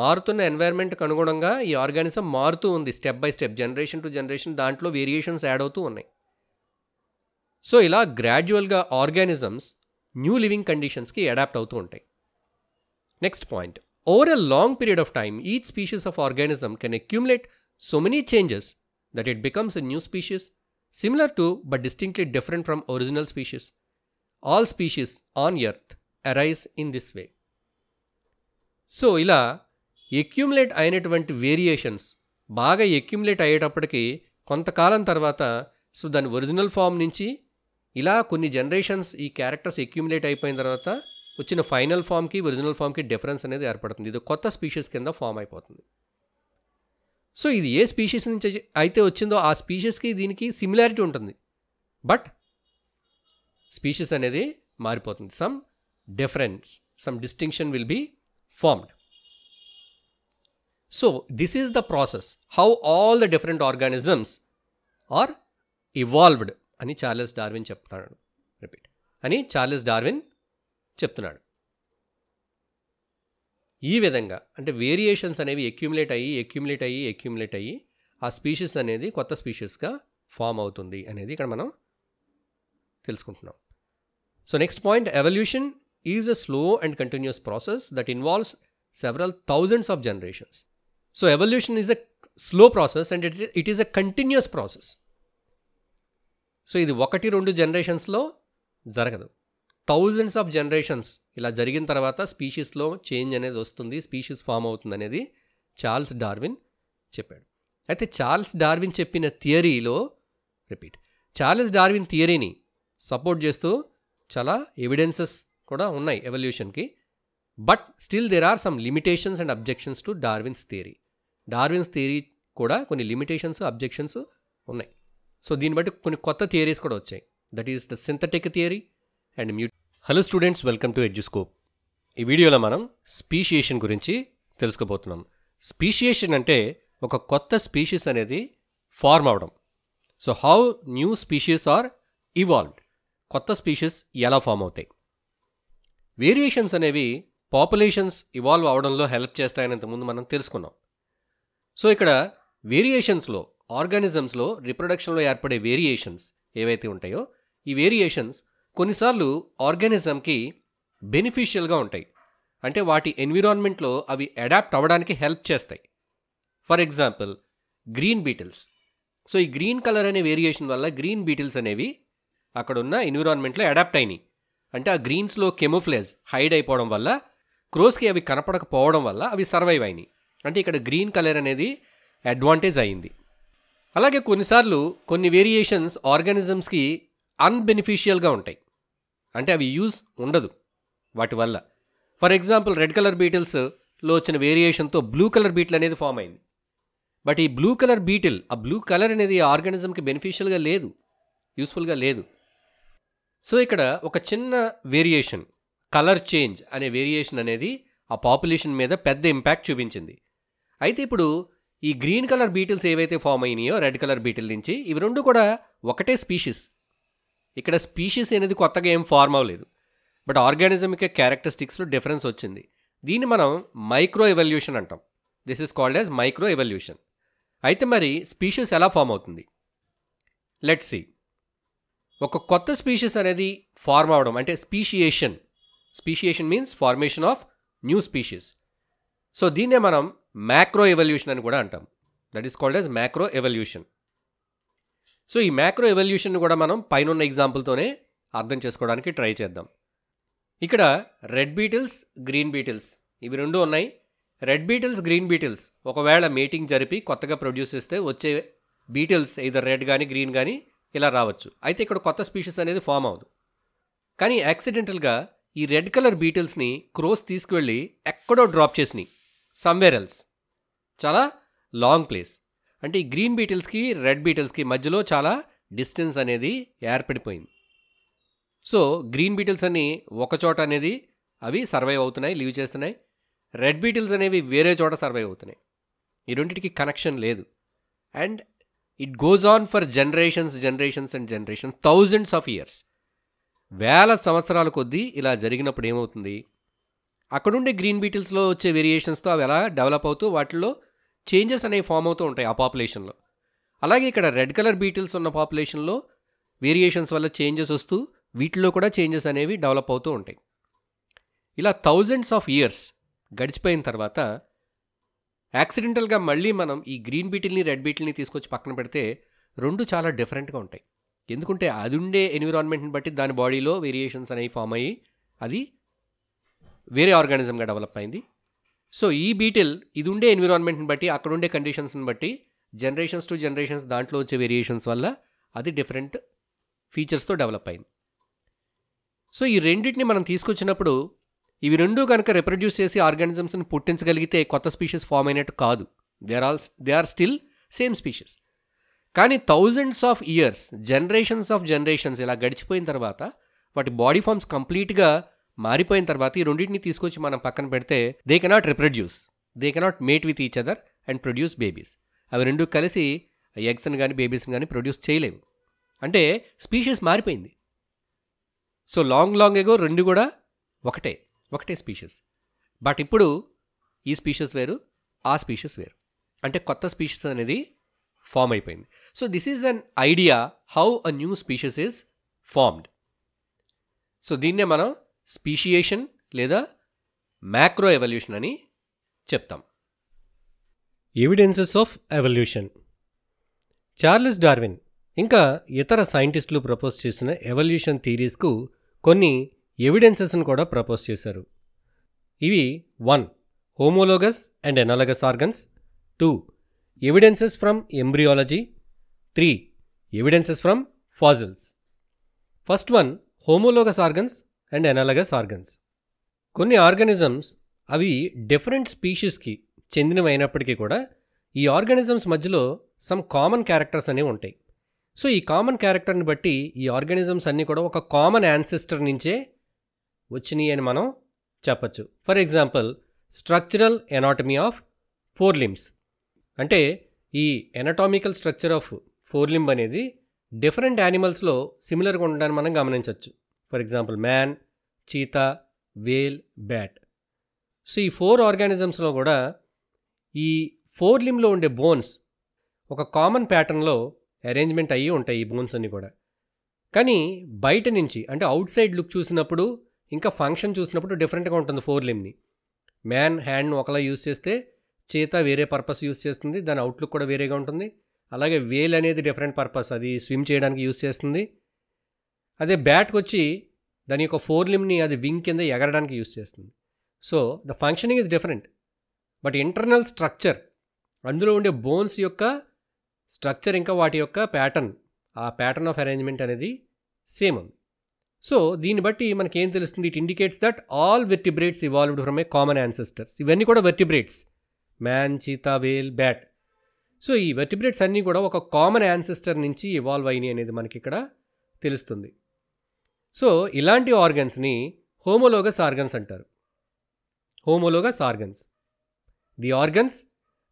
మారుతున్న ఎన్వైర్మెంట్కి అనుగుణంగా ఈ ఆర్గానిజం మారుతూ ఉంది step by step generation to generation దాంట్లో వేరియేషన్స్ యాడ్ అవుతూ ఉన్నాయి సో ఇలా గ్రాడ్యువల్గా ఆర్గానిజమ్స్ న్యూ లివింగ్ కండిషన్స్కి అడాప్ట్ అవుతూ ఉంటాయి next point over a long period of time each species of organism can accumulate so many changes that it becomes a new species similar to but distinctly different from original species all species on earth arise in this way so ఇలా accumulate అయినటువంటి variations బాగా accumulate అయ్యేటప్పటికి కొంతకాలం తర్వాత so దాని original form నుంచి ఇలా కొన్ని జనరేషన్స్ ఈ క్యారెక్టర్స్ ఎక్యుములేట్ అయిపోయిన తర్వాత వచ్చిన ఫైనల్ ఫామ్కి ఒరిజినల్ ఫామ్కి డిఫరెన్స్ అనేది ఏర్పడుతుంది ఇది కొత్త స్పీషీస్ కింద ఫామ్ అయిపోతుంది సో ఇది ఏ స్పీషీస్ నుంచి అయితే వచ్చిందో ఆ స్పీషీస్కి దీనికి సిమిలారిటీ ఉంటుంది బట్ స్పీషీస్ అనేది మారిపోతుంది some difference some distinction will be formed so this is the process how all the different organisms are evolved అని చార్లెస్ డార్విన్ చెప్తున్నాడు రిపీట్ అని చార్లెస్ డార్విన్ చెప్తున్నాడు ఈ విధంగా అంటే వేరియేషన్స్ అనేవి ఎక్యుములేట్ అయ్యి ఎక్యుములేట్ అయ్యి ఎక్యుములేట్ అయ్యి ఆ స్పీషీస్ అనేది కొత్త స్పీషీస్గా ఫామ్ అవుతుంది అనేది ఇక్కడ మనం తెలుసుకుంటున్నాం so next point evolution is a slow and continuous process that involves several thousands of generations so evolution is a slow process and it it is a continuous process so ఇది ఒకటి రెండు జనరేషన్స్లో జరగదు thousands of generations ఇలా జరిగిన తర్వాత స్పీషీస్లో change అనేది వస్తుంది species form అవుతుంది అనేది చార్ల్స్ డార్విన్ చెప్పాడు అయితే చార్ల్స్ డార్విన్ చెప్పిన థియరీలో రిపీట్ చార్ల్స్ డార్విన్ థియరీని సపోర్ట్ చేస్తూ చాలా ఎవిడెన్సెస్ కూడా ఉన్నాయి ఎవల్యూషన్కి but still there are some limitations and objections to Darwin's theory Darwin's theory కూడా కొన్ని లిమిటేషన్స్ అబ్జెక్షన్స్ ఉన్నాయి సో దీన్ని బట్టి కొన్ని కొత్త థియరీస్ కూడా వచ్చాయి that is the synthetic theory and mute hello students welcome to Scope ఈ వీడియోలో మనం స్పీషియేషన్ గురించి తెలుసుకోబోతున్నాం స్పీషియేషన్ అంటే ఒక కొత్త స్పీషీస్ అనేది ఫార్మ్ అవడం so how new species are evolved కొత్త స్పీషీస్ ఎలా ఫామ్ అవుతాయి వేరియేషన్స్ అనేవి పాపులేషన్స్ ఇవాల్వ్ అవడంలో హెల్ప్ చేస్తాయనేంత ముందు మనం తెలుసుకున్నాం సో ఇక్కడ వేరియేషన్స్లో ఆర్గానిజమ్స్లో రిప్రొడక్షన్లో ఏర్పడే వేరియేషన్స్ ఏవైతే ఉంటాయో ఈ వేరియేషన్స్ కొన్నిసార్లు ఆర్గానిజంకి బెనిఫిషియల్గా ఉంటాయి అంటే వాటి ఎన్విరాన్మెంట్లో అవి అడాప్ట్ అవ్వడానికి హెల్ప్ చేస్తాయి for example green beetles so ఈ గ్రీన్ కలర్ అనే వేరియేషన్ వల్ల గ్రీన్ బీటిల్స్ అనేవి అక్కడున్న ఎన్విరాన్మెంట్లో అడాప్ట్ అయినాయి అంటే ఆ గ్రీన్స్లో కెమోఫ్లేజ్ హైడ్ అయిపోవడం వల్ల క్రోస్కి అవి కనపడకపోవడం వల్ల అవి సర్వైవ్ అయినాయి అంటే ఇక్కడ గ్రీన్ కలర్ అనేది అడ్వాంటేజ్ అయింది అలాగే కొన్నిసార్లు కొన్ని వేరియేషన్స్ ఆర్గానిజమ్స్కి అన్బెనిఫిషియల్గా ఉంటాయి అంటే అవి యూజ్ ఉండదు వాటి వల్ల ఫర్ ఎగ్జాంపుల్ రెడ్ కలర్ బీటిల్స్లో వచ్చిన వేరియేషన్తో బ్లూ కలర్ బీటిల్ అనేది ఫామ్ అయింది బట్ ఈ బ్లూ కలర్ బీటిల్ ఆ బ్లూ కలర్ అనేది ఆర్గానిజంకి బెనిఫిషియల్గా లేదు యూస్ఫుల్గా లేదు సో ఇక్కడ ఒక చిన్న వేరియేషన్ కలర్ చేంజ్ అనే వేరియేషన్ అనేది ఆ పాపులేషన్ మీద పెద్ద ఇంపాక్ట్ చూపించింది అయితే ఇప్పుడు ఈ గ్రీన్ కలర్ బీటిల్స్ ఏవైతే ఫామ్ అయినాయో రెడ్ కలర్ బీటిల్ నుంచి ఇవి రెండు కూడా ఒకటే స్పీషీస్ ఇక్కడ స్పీషీస్ అనేది కొత్తగా ఏం ఫార్మ్ అవ్వలేదు బట్ ఆర్గానిజం యొక్క క్యారెక్టరిస్టిక్స్లో డిఫరెన్స్ వచ్చింది దీన్ని మనం మైక్రో ఎవల్యూషన్ అంటాం this is called as micro evolution అయితే మరి స్పీషీస్ ఎలా ఫామ్ అవుతుంది లెట్ సీ ఒక కొత్త స్పీషీస్ అనేది ఫార్మ్ అవడం అంటే speciation speciation means formation of new species so దీన్నే మనం మ్యాక్రో ఎవల్యూషన్ అని కూడా అంటాం that is called as macro evolution so ఈ మ్యాక్రో ఎవల్యూషన్ కూడా మనం పైన ఎగ్జాంపుల్తోనే అర్థం చేసుకోవడానికి ట్రై చేద్దాం ఇక్కడ రెడ్ బీటిల్స్ గ్రీన్ బీటిల్స్ ఇవి రెండు ఉన్నాయి రెడ్ బీటిల్స్ గ్రీన్ బీటిల్స్ ఒకవేళ మీటింగ్ జరిపి కొత్తగా ప్రొడ్యూస్ చేస్తే వచ్చే బీటిల్స్ ఇదర్ రెడ్ కానీ గ్రీన్ కానీ ఇలా రావచ్చు అయితే ఇక్కడ కొత్త స్పీషీస్ అనేది ఫామ్ అవ్వదు కానీ యాక్సిడెంటల్గా ఈ రెడ్ కలర్ బీటిల్స్ని క్రోస్ తీసుకువెళ్ళి ఎక్కడో డ్రాప్ చేసినాయి సమ్వేర్ ఎల్స్ చాలా లాంగ్ ప్లేస్ అంటే ఈ గ్రీన్ బీటిల్స్కి రెడ్ బీటిల్స్కి మధ్యలో చాలా డిస్టెన్స్ అనేది ఏర్పడిపోయింది సో గ్రీన్ బీటిల్స్ అన్నీ ఒకచోట అనేది అవి సర్వైవ్ అవుతున్నాయి లీవ్ చేస్తున్నాయి రెడ్ బీటిల్స్ అనేవి వేరే చోట సర్వైవ్ అవుతున్నాయి ఈ రెండింటికి కనెక్షన్ లేదు and it goes on for generations generations and generations thousands of years వేల సంవత్సరాల కొద్దీ ఇలా జరిగినప్పుడు ఏమవుతుంది అక్కడుండే గ్రీన్ బీటిల్స్లో వచ్చే వేరియేషన్స్తో అవి ఎలా డెవలప్ అవుతూ వాటిలో చేంజెస్ అనేవి ఫామ్ అవుతూ ఉంటాయి ఆ పాపులేషన్లో అలాగే ఇక్కడ రెడ్ కలర్ బీటిల్స్ ఉన్న పాపులేషన్లో వేరియేషన్స్ వల్ల చేంజెస్ వస్తూ వీటిలో కూడా చేంజెస్ అనేవి డెవలప్ అవుతూ ఉంటాయి ఇలా థౌజండ్స్ ఆఫ్ ఇయర్స్ గడిచిపోయిన తర్వాత యాక్సిడెంటల్గా మళ్ళీ మనం ఈ గ్రీన్ బీటిల్ని రెడ్ బీటిల్ని తీసుకొచ్చి పక్కన పెడితే రెండు చాలా డిఫరెంట్గా ఉంటాయి ఎందుకంటే అది ఉండే ఎన్విరాన్మెంట్ని బట్టి దాని బాడీలో వేరియేషన్స్ అనేవి ఫామ్ అయ్యి అది వేరే ఆర్గానిజంగా డెవలప్ అయింది సో ఈ బీటిల్ ఇది ఉండే ఎన్విరాన్మెంట్ని బట్టి అక్కడ ఉండే కండిషన్స్ని బట్టి జనరేషన్స్ టు జనరేషన్స్ దాంట్లో వచ్చే వేరియేషన్స్ వల్ల అది డిఫరెంట్ ఫీచర్స్తో డెవలప్ అయింది సో ఈ రెండింటిని మనం తీసుకొచ్చినప్పుడు ఇవి రెండూ కనుక రిప్రొడ్యూస్ చేసి ఆర్గానిజమ్స్ని పుట్టించగలిగితే కొత్త స్పీషీస్ ఫామ్ అయినట్టు కాదు there also they are still same species కానీ thousands of years generations of generations ఇలా గడిచిపోయిన తర్వాత వాటి బాడీ ఫామ్స్ కంప్లీట్గా మారిపోయిన తర్వాత ఈ రెండింటిని తీసుకొచ్చి మనం పక్కన పెడితే they cannot reproduce they cannot mate with each other and produce babies అవి రెండు కలిసి ఎగ్స్ని కానీ బేబీస్ని కానీ ప్రొడ్యూస్ చేయలేవు అంటే స్పీషీస్ మారిపోయింది సో లాంగ్ లాంగ్ ఎగో రెండు కూడా ఒకటే ఒకటే స్పీషీస్ బట్ ఇప్పుడు ఈ స్పీషీస్ వేరు ఆ స్పీషీస్ వేరు అంటే కొత్త స్పీషీస్ అనేది ఫామ్ అయిపోయింది so this is an idea how a new species is formed so దీన్నే మనం స్పీషియేషన్ లేదా మ్యాక్రో ఎవల్యూషన్ అని చెప్తాం evidences of evolution Charles Darwin ఇంకా ఇతర సైంటిస్టులు ప్రపోజ్ చేసిన ఎవల్యూషన్ థీరీస్కు కొన్ని ఎవిడెన్సెస్ను కూడా ప్రపోజ్ చేశారు ఇవి one homologous and analogous organs two evidences from embryology three evidences from fossils first one homologous organs and analogous organs కొన్ని ఆర్గానిజమ్స్ అవి డిఫరెంట్ స్పీషీస్కి చెందినవైనప్పటికీ కూడా ఈ ఆర్గానిజమ్స్ మధ్యలో సమ్ కామన్ క్యారెక్టర్స్ అనేవి ఉంటాయి సో ఈ కామన్ క్యారెక్టర్ని బట్టి ఈ ఆర్గానిజమ్స్ అన్నీ కూడా ఒక కామన్ యాన్సెస్టర్ నుంచే వచ్చినాయి అని మనం చెప్పచ్చు for example structural anatomy of fore limbs అంటే ఈ anatomical structure of fore limb అనేది డిఫరెంట్ యానిమల్స్లో సిమిలర్గా ఉండడాన్ని మనం గమనించవచ్చు for example man cheetah whale bat so ఈ ఫోర్ ఆర్గానిజమ్స్లో కూడా ఈ ఫోర్ లిమ్లో ఉండే బోన్స్ ఒక కామన్ ప్యాటర్న్లో అరేంజ్మెంట్ అయ్యి ఉంటాయి ఈ బోన్స్ అన్నీ కూడా కానీ బయట నుంచి అంటే అవుట్ సైడ్ లుక్ చూసినప్పుడు ఇంకా ఫంక్షన్ చూసినప్పుడు డిఫరెంట్గా ఉంటుంది ఫోర్ లిమ్ని మ్యాన్ హ్యాండ్ను ఒకలా యూస్ చేస్తే చేత వేరే పర్పస్ యూస్ చేస్తుంది దాని అవుట్లుక్ కూడా వేరేగా ఉంటుంది అలాగే వేల్ అనేది డిఫరెంట్ పర్పస్ అది స్విమ్ చేయడానికి యూస్ చేస్తుంది అదే బ్యాట్కి వచ్చి దాని యొక్క ఫోర్ లిమ్ని అది వింగ్ కింద ఎగరడానికి యూజ్ చేస్తుంది so the functioning is different but internal structure అందులో ఉండే బోన్స్ యొక్క స్ట్రక్చర్ ఇంకా వాటి యొక్క ప్యాటర్న్ ఆ ప్యాటర్న్ ఆఫ్ అరేంజ్మెంట్ అనేది సేమ్ ఉంది సో దీన్ని బట్టి మనకేం తెలుస్తుంది it indicates that all vertebrates evolved from a common ancestors ఇవన్నీ కూడా vertebrates man cheetah whale bat so ఈ వెర్టిబ్రేట్స్ అన్నీ కూడా ఒక కామన్ యాన్సెస్టర్ నుంచి ఇవాల్వ్ అయినాయి అనేది మనకి ఇక్కడ తెలుస్తుంది సో ఇలాంటి ఆర్గన్స్ని హోమోలోగస్ ఆర్గన్స్ అంటారు homologous organs the organs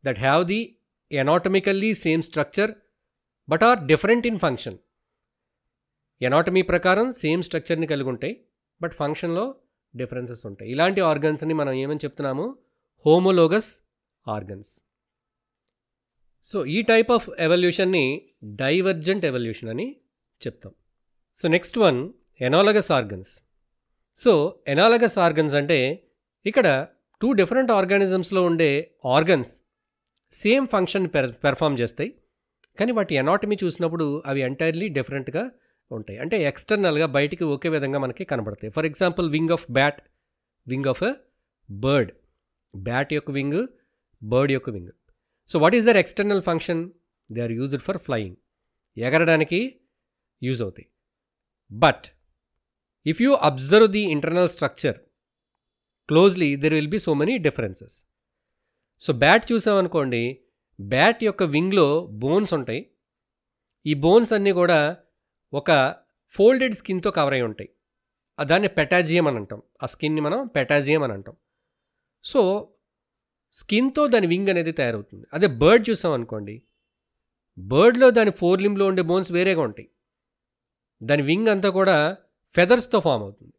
that have the anatomically same structure but are different in function anatomy ప్రకారం సేమ్ స్ట్రక్చర్ని కలిగి ఉంటాయి బట్ ఫంక్షన్లో డిఫరెన్సెస్ ఉంటాయి ఇలాంటి ఆర్గన్స్ని మనం ఏమని చెప్తున్నాము హోమోలోగస్ ఆర్గన్స్ సో ఈ టైప్ ఆఫ్ ఎవల్యూషన్ని డైవర్జెంట్ ఎవల్యూషన్ అని చెప్తాం so next one analogous organs so analogous organs అంటే ఇక్కడ టూ డిఫరెంట్ ఆర్గానిజమ్స్లో ఉండే organs same function per perform చేస్తాయి కానీ వాటి ఎనాటమీ చూసినప్పుడు అవి ఎంటైర్లీ డిఫరెంట్గా ఉంటాయి అంటే ఎక్స్టర్నల్గా బయటికి ఒకే విధంగా మనకి కనబడతాయి for example wing of bat wing of bird bat యొక్క వింగ్ బర్డ్ యొక్క wing so what is their external function they are used for flying ఎగరడానికి యూజ్ అవుతాయి but if you observe the internal structure closely there will be so many differences so bat చూసామనుకోండి bat యొక్క వింగ్లో bones ఉంటాయి ఈ bones అన్నీ కూడా ఒక ఫోల్డెడ్ స్కిన్తో కవర్ అయి ఉంటాయి దాన్ని పెటాజియం అని అంటాం ఆ స్కిన్ని మనం పెటాజియం అని అంటాం సో స్కిన్తో దాని వింగ్ అనేది తయారవుతుంది అదే బర్డ్ చూసాం అనుకోండి బర్డ్లో దాని ఫోర్ లింబ్లో ఉండే బోన్స్ వేరేగా ఉంటాయి దాని వింగ్ అంతా కూడా ఫెదర్స్తో ఫామ్ అవుతుంది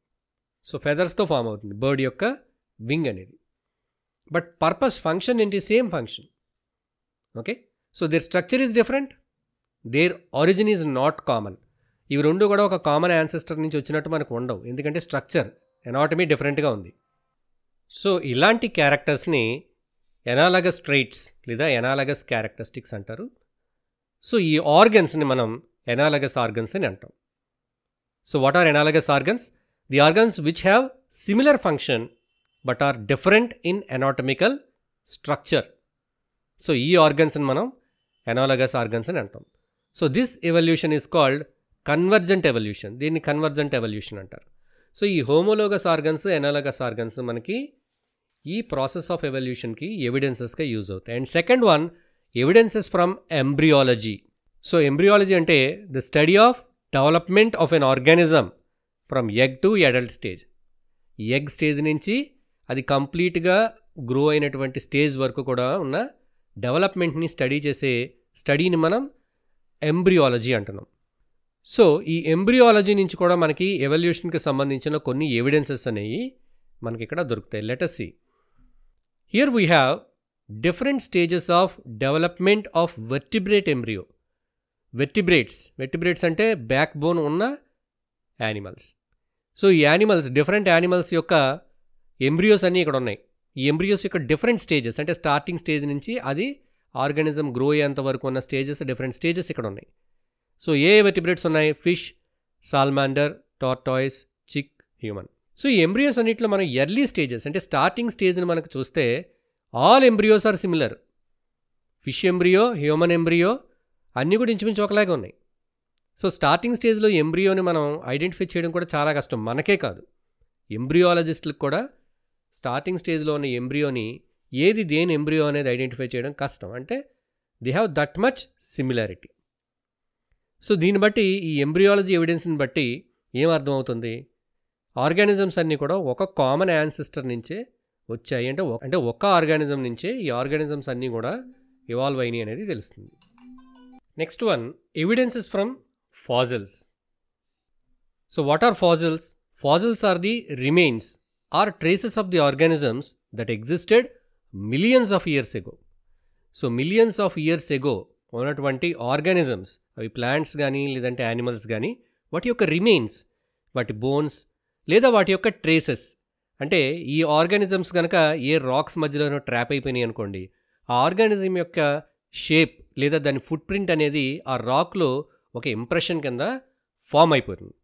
సో ఫెదర్స్తో ఫామ్ అవుతుంది బర్డ్ యొక్క వింగ్ అనేది బట్ పర్పస్ ఫంక్షన్ ఏంటి same function okay so their structure is different their origin is not common ఇవి రెండు కూడా ఒక కామన్ యాన్సెస్టర్ నుంచి వచ్చినట్టు మనకు ఉండవు ఎందుకంటే స్ట్రక్చర్ ఎనాటమీ డిఫరెంట్గా ఉంది సో ఇలాంటి క్యారెక్టర్స్ని ఎనాలగస్ ట్రైట్స్ లేదా ఎనాలగస్ క్యారెక్టరిస్టిక్స్ అంటారు సో ఈ ఆర్గన్స్ని మనం ఎనాలగస్ ఆర్గన్స్ అని అంటాం so what are analogous organs the organs which have similar function but are different in anatomical structure so ఈ ఆర్గన్స్ని మనం ఎనాలగస్ ఆర్గన్స్ అని అంటాం so this evolution is called convergent evolution దీన్ని కన్వర్జెంట్ ఎవల్యూషన్ అంటారు so ఈ హోమోలోగస్ ఆర్గన్స్ ఎనాలగస్ ఆర్గన్స్ మనకి ఈ ప్రాసెస్ ఆఫ్ ఎవల్యూషన్కి ఎవిడెన్సెస్గా యూజ్ అవుతాయి and second one evidences from embryology so embryology అంటే the study of development of an organism from egg to adult stage egg stage నుంచి అది కంప్లీట్గా గ్రో అయినటువంటి స్టేజ్ వరకు కూడా ఉన్న డెవలప్మెంట్ని స్టడీ చేసే స్టడీని మనం ఎంబ్రియాలజీ అంటున్నాం సో ఈ ఎంబ్రియాలజీ నుంచి కూడా మనకి ఎవల్యూషన్కి సంబంధించిన కొన్ని ఎవిడెన్సెస్ అనేవి మనకి ఇక్కడ దొరుకుతాయి letter C here we have different stages of development of vertebrate embryo vertebrates vertebrates అంటే బ్యాక్ బోన్ ఉన్న యానిమల్స్ సో ఈ యానిమల్స్ డిఫరెంట్ యానిమల్స్ యొక్క ఎంబ్రియోస్ అన్నీ ఇక్కడ ఉన్నాయి ఈ ఎంబ్రియోస్ యొక్క డిఫరెంట్ స్టేజెస్ అంటే స్టార్టింగ్ స్టేజ్ నుంచి అది ఆర్గానిజం గ్రో అయ్యేంత వరకు ఉన్న స్టేజెస్ డిఫరెంట్ స్టేజెస్ ఇక్కడ ఉన్నాయి సో ఏ వెటిబ్రేట్స్ ఉన్నాయి fish salamander tortoise chick human so ఈ ఎంబ్రియోస్ అన్నింటిలో మనం ఎర్లీ స్టేజెస్ అంటే స్టార్టింగ్ స్టేజ్ని మనకు చూస్తే all embryos are similar fish embryo human embryo అన్నీ కూడా ఇంచుమించు ఒకలాగే ఉన్నాయి సో స్టార్టింగ్ స్టేజ్లో ఎంబ్రియోని మనం ఐడెంటిఫై చేయడం కూడా చాలా కష్టం మనకే కాదు ఎంబ్రియాలజిస్టులకు కూడా స్టార్టింగ్ స్టేజ్లో ఉన్న ఎంబ్రియోని ఏది దేని ఎంబ్రియో అనేది ఐడెంటిఫై చేయడం కష్టం అంటే they have that much similarity so దీన్ని బట్టి ఈ ఎంబ్రియాలజీ ఎవిడెన్స్ని బట్టి ఏమర్థమవుతుంది ఆర్గానిజమ్స్ అన్నీ కూడా ఒక కామన్ యాన్సిస్టర్ నుంచే వచ్చాయి అంటే అంటే ఒక ఆర్గానిజం నుంచే ఈ ఆర్గానిజమ్స్ అన్నీ కూడా ఇవాల్వ్ అయినాయి అనేది తెలుస్తుంది next one evidences from fossils so what are fossils fossils are the remains or traces of the organisms that existed millions of years ago so millions of years ago ఉన్నటువంటి organisms అవి plants కానీ లేదంటే animals కానీ వాటి యొక్క remains వాటి bones లేదా వాటి యొక్క ట్రేసెస్ అంటే ఈ ఆర్గానిజమ్స్ కనుక ఏ రాక్స్ మధ్యలోనో ట్రాప్ అయిపోయినాయి అనుకోండి ఆ ఆర్గానిజం యొక్క షేప్ లేదా దాని ఫుట్ ప్రింట్ అనేది ఆ రాక్లో ఒక ఇంప్రెషన్ కింద ఫామ్ అయిపోతుంది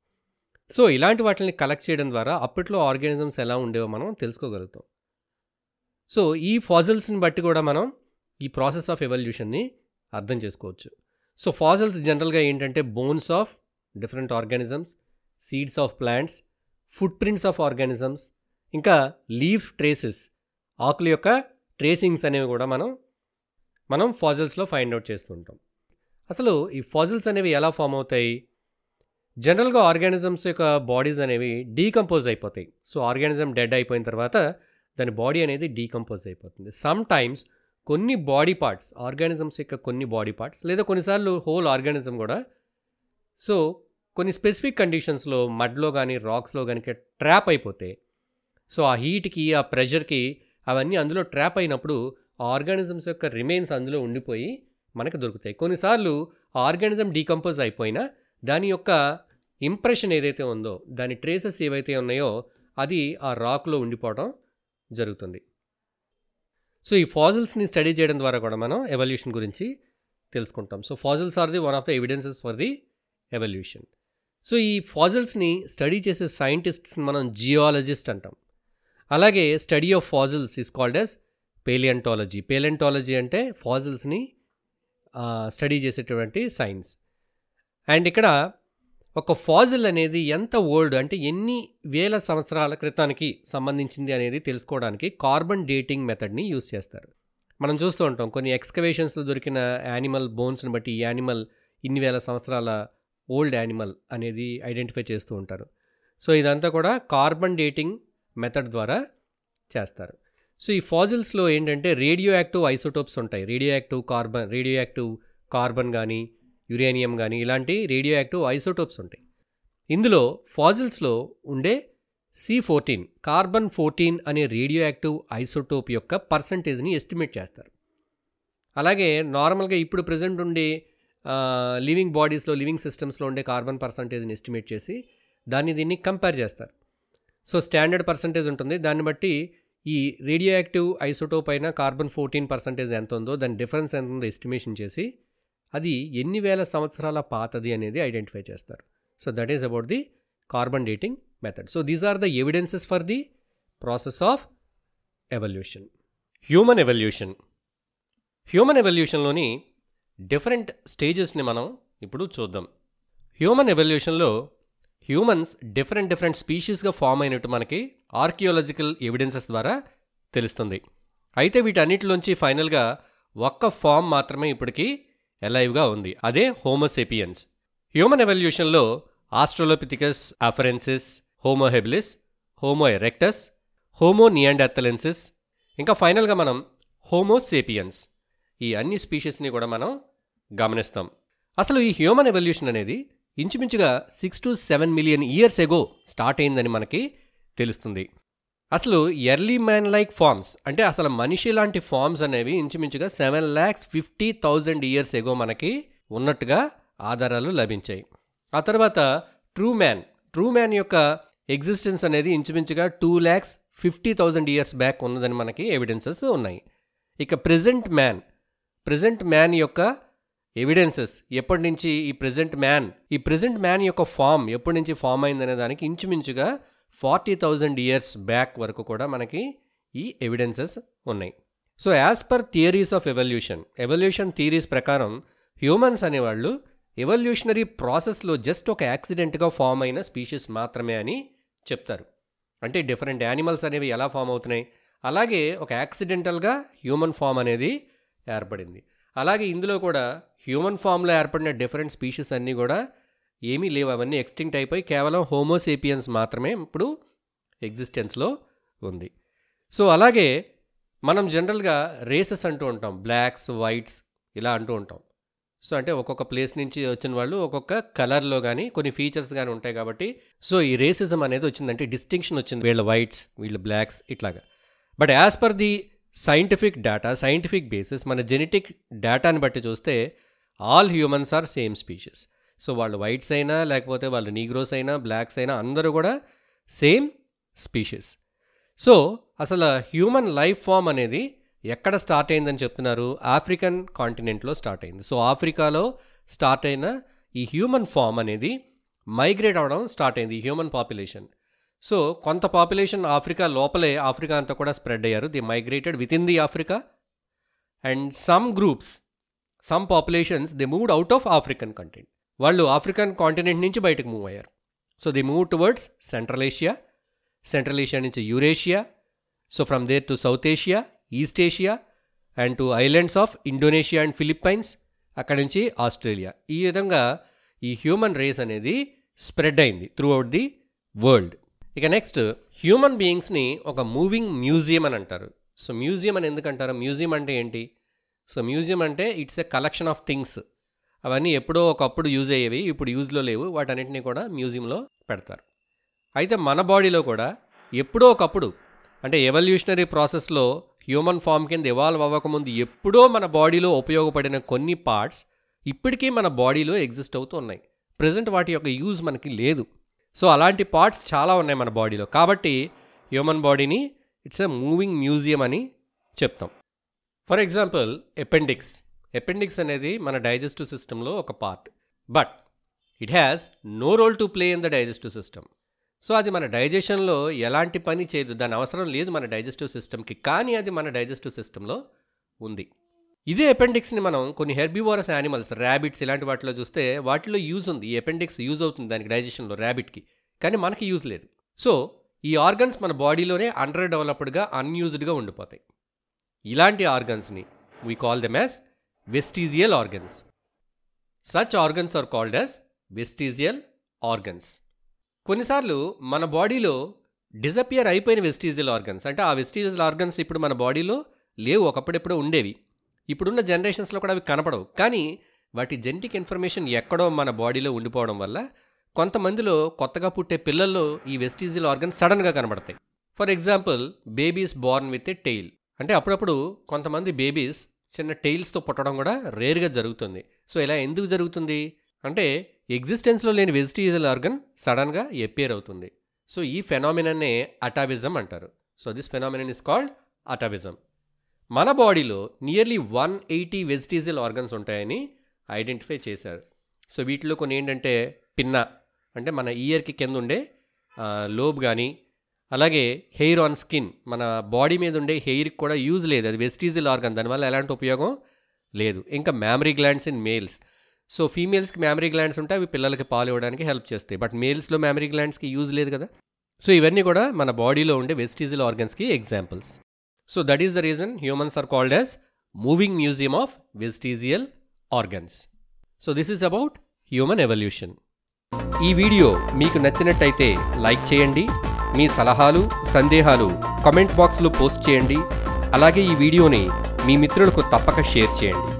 సో ఇలాంటి వాటిని కలెక్ట్ చేయడం ద్వారా అప్పట్లో ఆర్గానిజమ్స్ ఎలా ఉండేవో మనం తెలుసుకోగలుగుతాం సో ఈ ఫాజిల్స్ని బట్టి కూడా మనం ఈ ప్రాసెస్ ఆఫ్ ఎవల్యూషన్ని అర్థం చేసుకోవచ్చు సో ఫాసిల్స్ జనరల్గా ఏంటంటే bones of different organisms seeds of plants footprints of organisms ఇంకా లీఫ్ ట్రేసెస్ ఆకుల యొక్క ట్రేసింగ్స్ అనేవి కూడా మనం మనం ఫాజిల్స్లో ఫైండ్ అవుట్ చేస్తుంటాం అసలు ఈ ఫాజిల్స్ అనేవి ఎలా ఫామ్ అవుతాయి జనరల్గా ఆర్గానిజమ్స్ యొక్క బాడీస్ అనేవి డీకంపోజ్ అయిపోతాయి సో ఆర్గానిజం డెడ్ అయిపోయిన తర్వాత దాని బాడీ అనేది డీకంపోజ్ అయిపోతుంది సమ్ టైమ్స్ కొన్ని బాడీ పార్ట్స్ ఆర్గానిజమ్స్ యొక్క కొన్ని బాడీ పార్ట్స్ లేదా కొన్నిసార్లు హోల్ ఆర్గానిజం కూడా సో కొన్ని స్పెసిఫిక్ కండిషన్స్లో మడ్లో కానీ రాక్స్లో కనుక ట్రాప్ అయిపోతే సో ఆ హీట్కి ఆ ప్రెషర్కి అవన్నీ అందులో ట్రాప్ అయినప్పుడు ఆర్గానిజమ్స్ యొక్క రిమైన్స్ అందులో ఉండిపోయి మనకు దొరుకుతాయి కొన్నిసార్లు ఆర్గానిజం డీకంపోజ్ అయిపోయినా దాని యొక్క ఇంప్రెషన్ ఏదైతే ఉందో దాని ట్రేసెస్ ఏవైతే ఉన్నాయో అది ఆ రాక్లో ఉండిపోవడం జరుగుతుంది సో ఈ ఫాజిల్స్ని స్టడీ చేయడం ద్వారా కూడా మనం ఎవల్యూషన్ గురించి తెలుసుకుంటాం so fossils are the one of the evidences for the evolution so ఈ ఫాజిల్స్ని స్టడీ చేసే సైంటిస్ట్స్ని మనం జియాలజిస్ట్ అంటాం అలాగే study of fossils is called as palaeontology palaeontology అంటే ఫాజిల్స్ని స్టడీ చేసేటువంటి సైన్స్ అండ్ ఇక్కడ ఒక ఫాజిల్ అనేది ఎంత ఓల్డ్ అంటే ఎన్ని వేల సంవత్సరాల క్రితానికి సంబంధించింది అనేది తెలుసుకోవడానికి కార్బన్ డేటింగ్ మెథడ్ని యూస్ చేస్తారు మనం చూస్తూ ఉంటాం కొన్ని ఎక్స్కవేషన్స్లో దొరికిన యానిమల్ బోన్స్ని బట్టి ఈ యానిమల్ ఇన్ని వేల సంవత్సరాల ఓల్డ్ యానిమల్ అనేది ఐడెంటిఫై చేస్తూ ఉంటారు సో ఇదంతా కూడా కార్బన్ డేటింగ్ మెథడ్ ద్వారా చేస్తారు సో ఈ ఫాజిల్స్లో ఏంటంటే రేడియో యాక్టివ్ ఐసోటోప్స్ ఉంటాయి radioactive carbon radioactive carbon కానీ యురేనియం కానీ ఇలాంటి రేడియో యాక్టివ్ ఐసోటోప్స్ ఉంటాయి ఇందులో ఫాజిల్స్లో ఉండే సి ఫోర్టీన్ కార్బన్ ఫోర్టీన్ అనే రేడియో యాక్టివ్ ఐసోటోప్ యొక్క పర్సంటేజ్ని ఎస్టిమేట్ చేస్తారు అలాగే నార్మల్గా ఇప్పుడు ప్రజెంట్ ఉండే లివింగ్ బాడీస్లో లివింగ్ సిస్టమ్స్లో ఉండే కార్బన్ పర్సంటేజ్ని ఎస్టిమేట్ చేసి దాన్ని దీన్ని కంపేర్ చేస్తారు సో స్టాండర్డ్ పర్సంటేజ్ ఉంటుంది దాన్ని బట్టి ఈ రేడియో యాక్టివ్ ఐసోటోప్ అయిన కార్బన్ ఫోర్టీన్ పర్సంటేజ్ ఎంత ఉందో దాని డిఫరెన్స్ ఎంత ఉందో ఎస్టిమేషన్ చేసి అది ఎన్ని వేల సంవత్సరాల పాతది అనేది ఐడెంటిఫై చేస్తారు so that is about the carbon dating method so these are the evidences for the process of evolution human evolution human ఎవల్యూషన్లోని డిఫరెంట్ స్టేజెస్ని మనం ఇప్పుడు చూద్దాం హ్యూమన్ ఎవల్యూషన్లో హ్యూమన్స్ డిఫరెంట్ డిఫరెంట్ స్పీషీస్గా ఫామ్ అయినట్టు మనకి ఆర్కియోలజికల్ ఎవిడెన్సెస్ ద్వారా తెలుస్తుంది అయితే వీటన్నిటిలోంచి ఫైనల్గా ఒక్క ఫామ్ మాత్రమే ఇప్పటికీ ఎలైవ్గా ఉంది అదే హోమోసేపియన్స్ హ్యూమన్ ఎవల్యూషన్లో Australopithecus afarensis Homo habilis Homo erectus Homo neanderthalensis ఇంకా ఫైనల్గా మనం హోమోసేపియన్స్ ఈ అన్ని స్పీషీస్ని కూడా మనం గమనిస్తాం అసలు ఈ హ్యూమన్ ఎవల్యూషన్ అనేది ఇంచుమించుగా six to seven million years ago start అయిందని మనకి తెలుస్తుంది అసలు ఎర్లీ మ్యాన్ లైక్ ఫామ్స్ అంటే అసలు మనిషి లాంటి ఫామ్స్ అనేవి ఇంచుమించుగా seven lakhs fifty thousand years ago మనకి ఉన్నట్టుగా ఆధారాలు లభించాయి ఆ తర్వాత ట్రూ మ్యాన్ ట్రూ మ్యాన్ యొక్క ఎగ్జిస్టెన్స్ అనేది ఇంచుమించుగా two lakhs fifty thousand years back ఉన్నదని మనకి ఎవిడెన్సెస్ ఉన్నాయి ఇక ప్రజెంట్ మ్యాన్ ప్రజెంట్ మ్యాన్ యొక్క ఎవిడెన్సెస్ ఎప్పటి నుంచి ఈ ప్రజెంట్ మ్యాన్ ఈ ప్రజెంట్ మ్యాన్ యొక్క ఫామ్ ఎప్పటి నుంచి ఫామ్ అయిందనే దానికి ఇంచుమించుగా ఫార్టీ థౌజండ్ ఇయర్స్ బ్యాక్ వరకు కూడా మనకి ఈ ఎవిడెన్సెస్ ఉన్నాయి so as per theories of evolution evolution theories ప్రకారం హ్యూమన్స్ అనేవాళ్ళు ఎవల్యూషనరీ ప్రాసెస్లో జస్ట్ ఒక యాక్సిడెంట్గా ఫామ్ అయిన స్పీషీస్ మాత్రమే అని చెప్తారు అంటే డిఫరెంట్ యానిమల్స్ అనేవి ఎలా ఫామ్ అవుతున్నాయి అలాగే ఒక యాక్సిడెంటల్గా హ్యూమన్ ఫామ్ అనేది ఏర్పడింది అలాగే ఇందులో కూడా హ్యూమన్ ఫామ్లో ఏర్పడిన డిఫరెంట్ స్పీషీస్ అన్నీ కూడా ఏమీ లేవు అవన్నీ ఎక్స్టింక్ట్ అయిపోయి కేవలం హోమోసేపియన్స్ మాత్రమే ఇప్పుడు ఎగ్జిస్టెన్స్లో ఉంది సో అలాగే మనం జనరల్గా రేసెస్ అంటూ ఉంటాం బ్లాక్స్ వైట్స్ ఇలా అంటూ ఉంటాం సో అంటే ఒక్కొక్క ప్లేస్ నుంచి వచ్చిన వాళ్ళు ఒక్కొక్క కలర్లో కానీ కొన్ని ఫీచర్స్ కానీ ఉంటాయి కాబట్టి సో ఈ రేసిజం అనేది వచ్చిందంటే డిస్టింక్షన్ వచ్చింది వీళ్ళ వైట్స్ వీళ్ళ బ్లాక్స్ ఇట్లాగా but as per the scientific data scientific basis మన జెనెటిక్ డేటాని బట్టి చూస్తే all humans are same species so వాళ్ళు వైట్స్ అయినా లేకపోతే వాళ్ళు నీగ్రోస్ అయినా బ్లాక్స్ అయినా అందరూ కూడా సేమ్ స్పీషీస్ సో అసలు హ్యూమన్ లైఫ్ ఫామ్ అనేది ఎక్కడ స్టార్ట్ అయిందని చెప్తున్నారు ఆఫ్రికన్ కాంటినెంట్లో స్టార్ట్ అయింది సో ఆఫ్రికాలో స్టార్ట్ అయిన ఈ హ్యూమన్ ఫామ్ అనేది మైగ్రేట్ అవడం స్టార్ట్ అయింది హ్యూమన్ పాపులేషన్ సో కొంత పాపులేషన్ ఆఫ్రికా లోపలే ఆఫ్రికా అంతా కూడా స్ప్రెడ్ అయ్యారు they migrated within the Africa and some groups some populations they moved out of African continent వాళ్ళు ఆఫ్రికన్ కాంటినెంట్ నుంచి బయటకు మూవ్ అయ్యారు so they move towards central Asia central Asia నుంచి Eurasia so from there to South Asia East Asia and to islands of Indonesia and Philippines అక్కడి నుంచి Australia ఈ విధంగా ఈ హ్యూమన్ రేస్ అనేది స్ప్రెడ్ అయింది త్రూ అవుట్ ది వరల్డ్ ఇక next human బీయింగ్స్ని ఒక మూవింగ్ మ్యూజియం అని అంటారు సో మ్యూజియం అని ఎందుకంటారు మ్యూజియం అంటే ఏంటి సో మ్యూజియం అంటే it's a collection of things అవన్నీ ఎప్పుడో ఒకప్పుడు యూజ్ అయ్యేవి ఇప్పుడు యూజ్లో లేవు వాటన్నిటిని కూడా మ్యూజియంలో పెడతారు అయితే మన బాడీలో కూడా ఎప్పుడో ఒకప్పుడు అంటే ఎవల్యూషనరీ ప్రాసెస్లో హ్యూమన్ ఫామ్ కింద ఇవాల్వ్ అవ్వకముందు ఎప్పుడో మన బాడీలో ఉపయోగపడిన కొన్ని పార్ట్స్ ఇప్పటికీ మన బాడీలో ఎగ్జిస్ట్ అవుతూ ఉన్నాయి ప్రజెంట్ వాటి యొక్క యూజ్ మనకి లేదు సో అలాంటి పార్ట్స్ చాలా ఉన్నాయి మన బాడీలో కాబట్టి హ్యూమన్ బాడీని ఇట్స్ ఎ మూవింగ్ మ్యూజియం అని చెప్తాం ఫర్ ఎగ్జాంపుల్ ఎపెండిక్స్ ఎపెండిక్స్ అనేది మన డైజెస్టివ్ సిస్టంలో ఒక part but it has no role to play in the digestive system so అది మన డైజెషన్లో ఎలాంటి పని చేయదు దాని అవసరం లేదు మన డైజెస్టివ్ సిస్టమ్కి కానీ అది మన డైజెస్టివ్ సిస్టంలో ఉంది ఇదే అపెండిక్స్ని మనం కొన్ని హెర్బివోరస్ యానిమల్స్ ర్యాబిట్స్ ఇలాంటి వాటిలో చూస్తే వాటిలో యూజ్ ఉంది ఈ అపెండిక్స్ యూజ్ అవుతుంది దానికి డైజెషన్లో ర్యాబిట్కి కానీ మనకి యూజ్ లేదు సో ఈ ఆర్గన్స్ మన బాడీలోనే అండర్ డెవలప్డ్గా అన్యూజ్డ్గా ఉండిపోతాయి ఇలాంటి ఆర్గన్స్ని we call them as vestigial organs such organs are called as vestigial organs కొన్నిసార్లు మన బాడీలో డిజపియర్ అయిపోయిన వెస్టీజియల్ ఆర్గన్స్ అంటే ఆ వెస్టీజియల్ ఆర్గన్స్ ఇప్పుడు మన బాడీలో లేవు ఒకప్పుడెప్పుడో ఉండేవి ఇప్పుడున్న జనరేషన్స్లో కూడా అవి కనపడవు కానీ వాటి జెనెటిక్ ఇన్ఫర్మేషన్ ఎక్కడో మన బాడీలో ఉండిపోవడం వల్ల కొంతమందిలో కొత్తగా పుట్టే పిల్లల్లో ఈ వెస్టీజియల్ ఆర్గన్స్ సడన్గా కనబడతాయి for example babies born with a tail అంటే అప్పుడప్పుడు కొంతమంది బేబీస్ చిన్న టెయిల్స్తో పుట్టడం కూడా రేర్గా జరుగుతుంది సో ఇలా ఎందుకు జరుగుతుంది అంటే ఎగ్జిస్టెన్స్లో లేని వెజిటేజల్ ఆర్గన్ సడన్గా ఎపేర్ అవుతుంది సో ఈ ఫెనామినన్నే అటావిజం అంటారు so this phenomenon is called atavism మన బాడీలో nearly one eighty vestigial organs ఉంటాయని ఐడెంటిఫై చేశారు సో వీటిలో కొన్ని ఏంటంటే పిన్న అంటే మన ఇయర్కి కింద ఉండే లోబ్ కానీ అలాగే హెయిర్ ఆన్ స్కిన్ మన బాడీ మీద ఉండే హెయిర్కి కూడా యూజ్ లేదు అది వెస్టీజిల్ ఆర్గన్ దానివల్ల ఎలాంటి ఉపయోగం లేదు ఇంకా mammary glands in males so ఫీమేల్స్కి మ్యామరీ గ్లాండ్స్ ఉంటే అవి పిల్లలకి పాలు ఇవ్వడానికి హెల్ప్ చేస్తాయి బట్ మేల్స్లో మ్యామరీ గ్లాండ్స్కి యూజ్ లేదు కదా సో ఇవన్నీ కూడా మన బాడీలో ఉండే వెస్టీజిల్ ఆర్గన్స్కి examples so that is the reason humans are called as moving museum of vestigial organs so this is about human evolution ఈ వీడియో మీకు నచ్చినట్టయితే లైక్ చేయండి మీ సలహాలు సందేహాలు కమెంట్ బాక్స్లో పోస్ట్ చేయండి అలాగే ఈ వీడియోని మీ మిత్రులకు తప్పక షేర్ చేయండి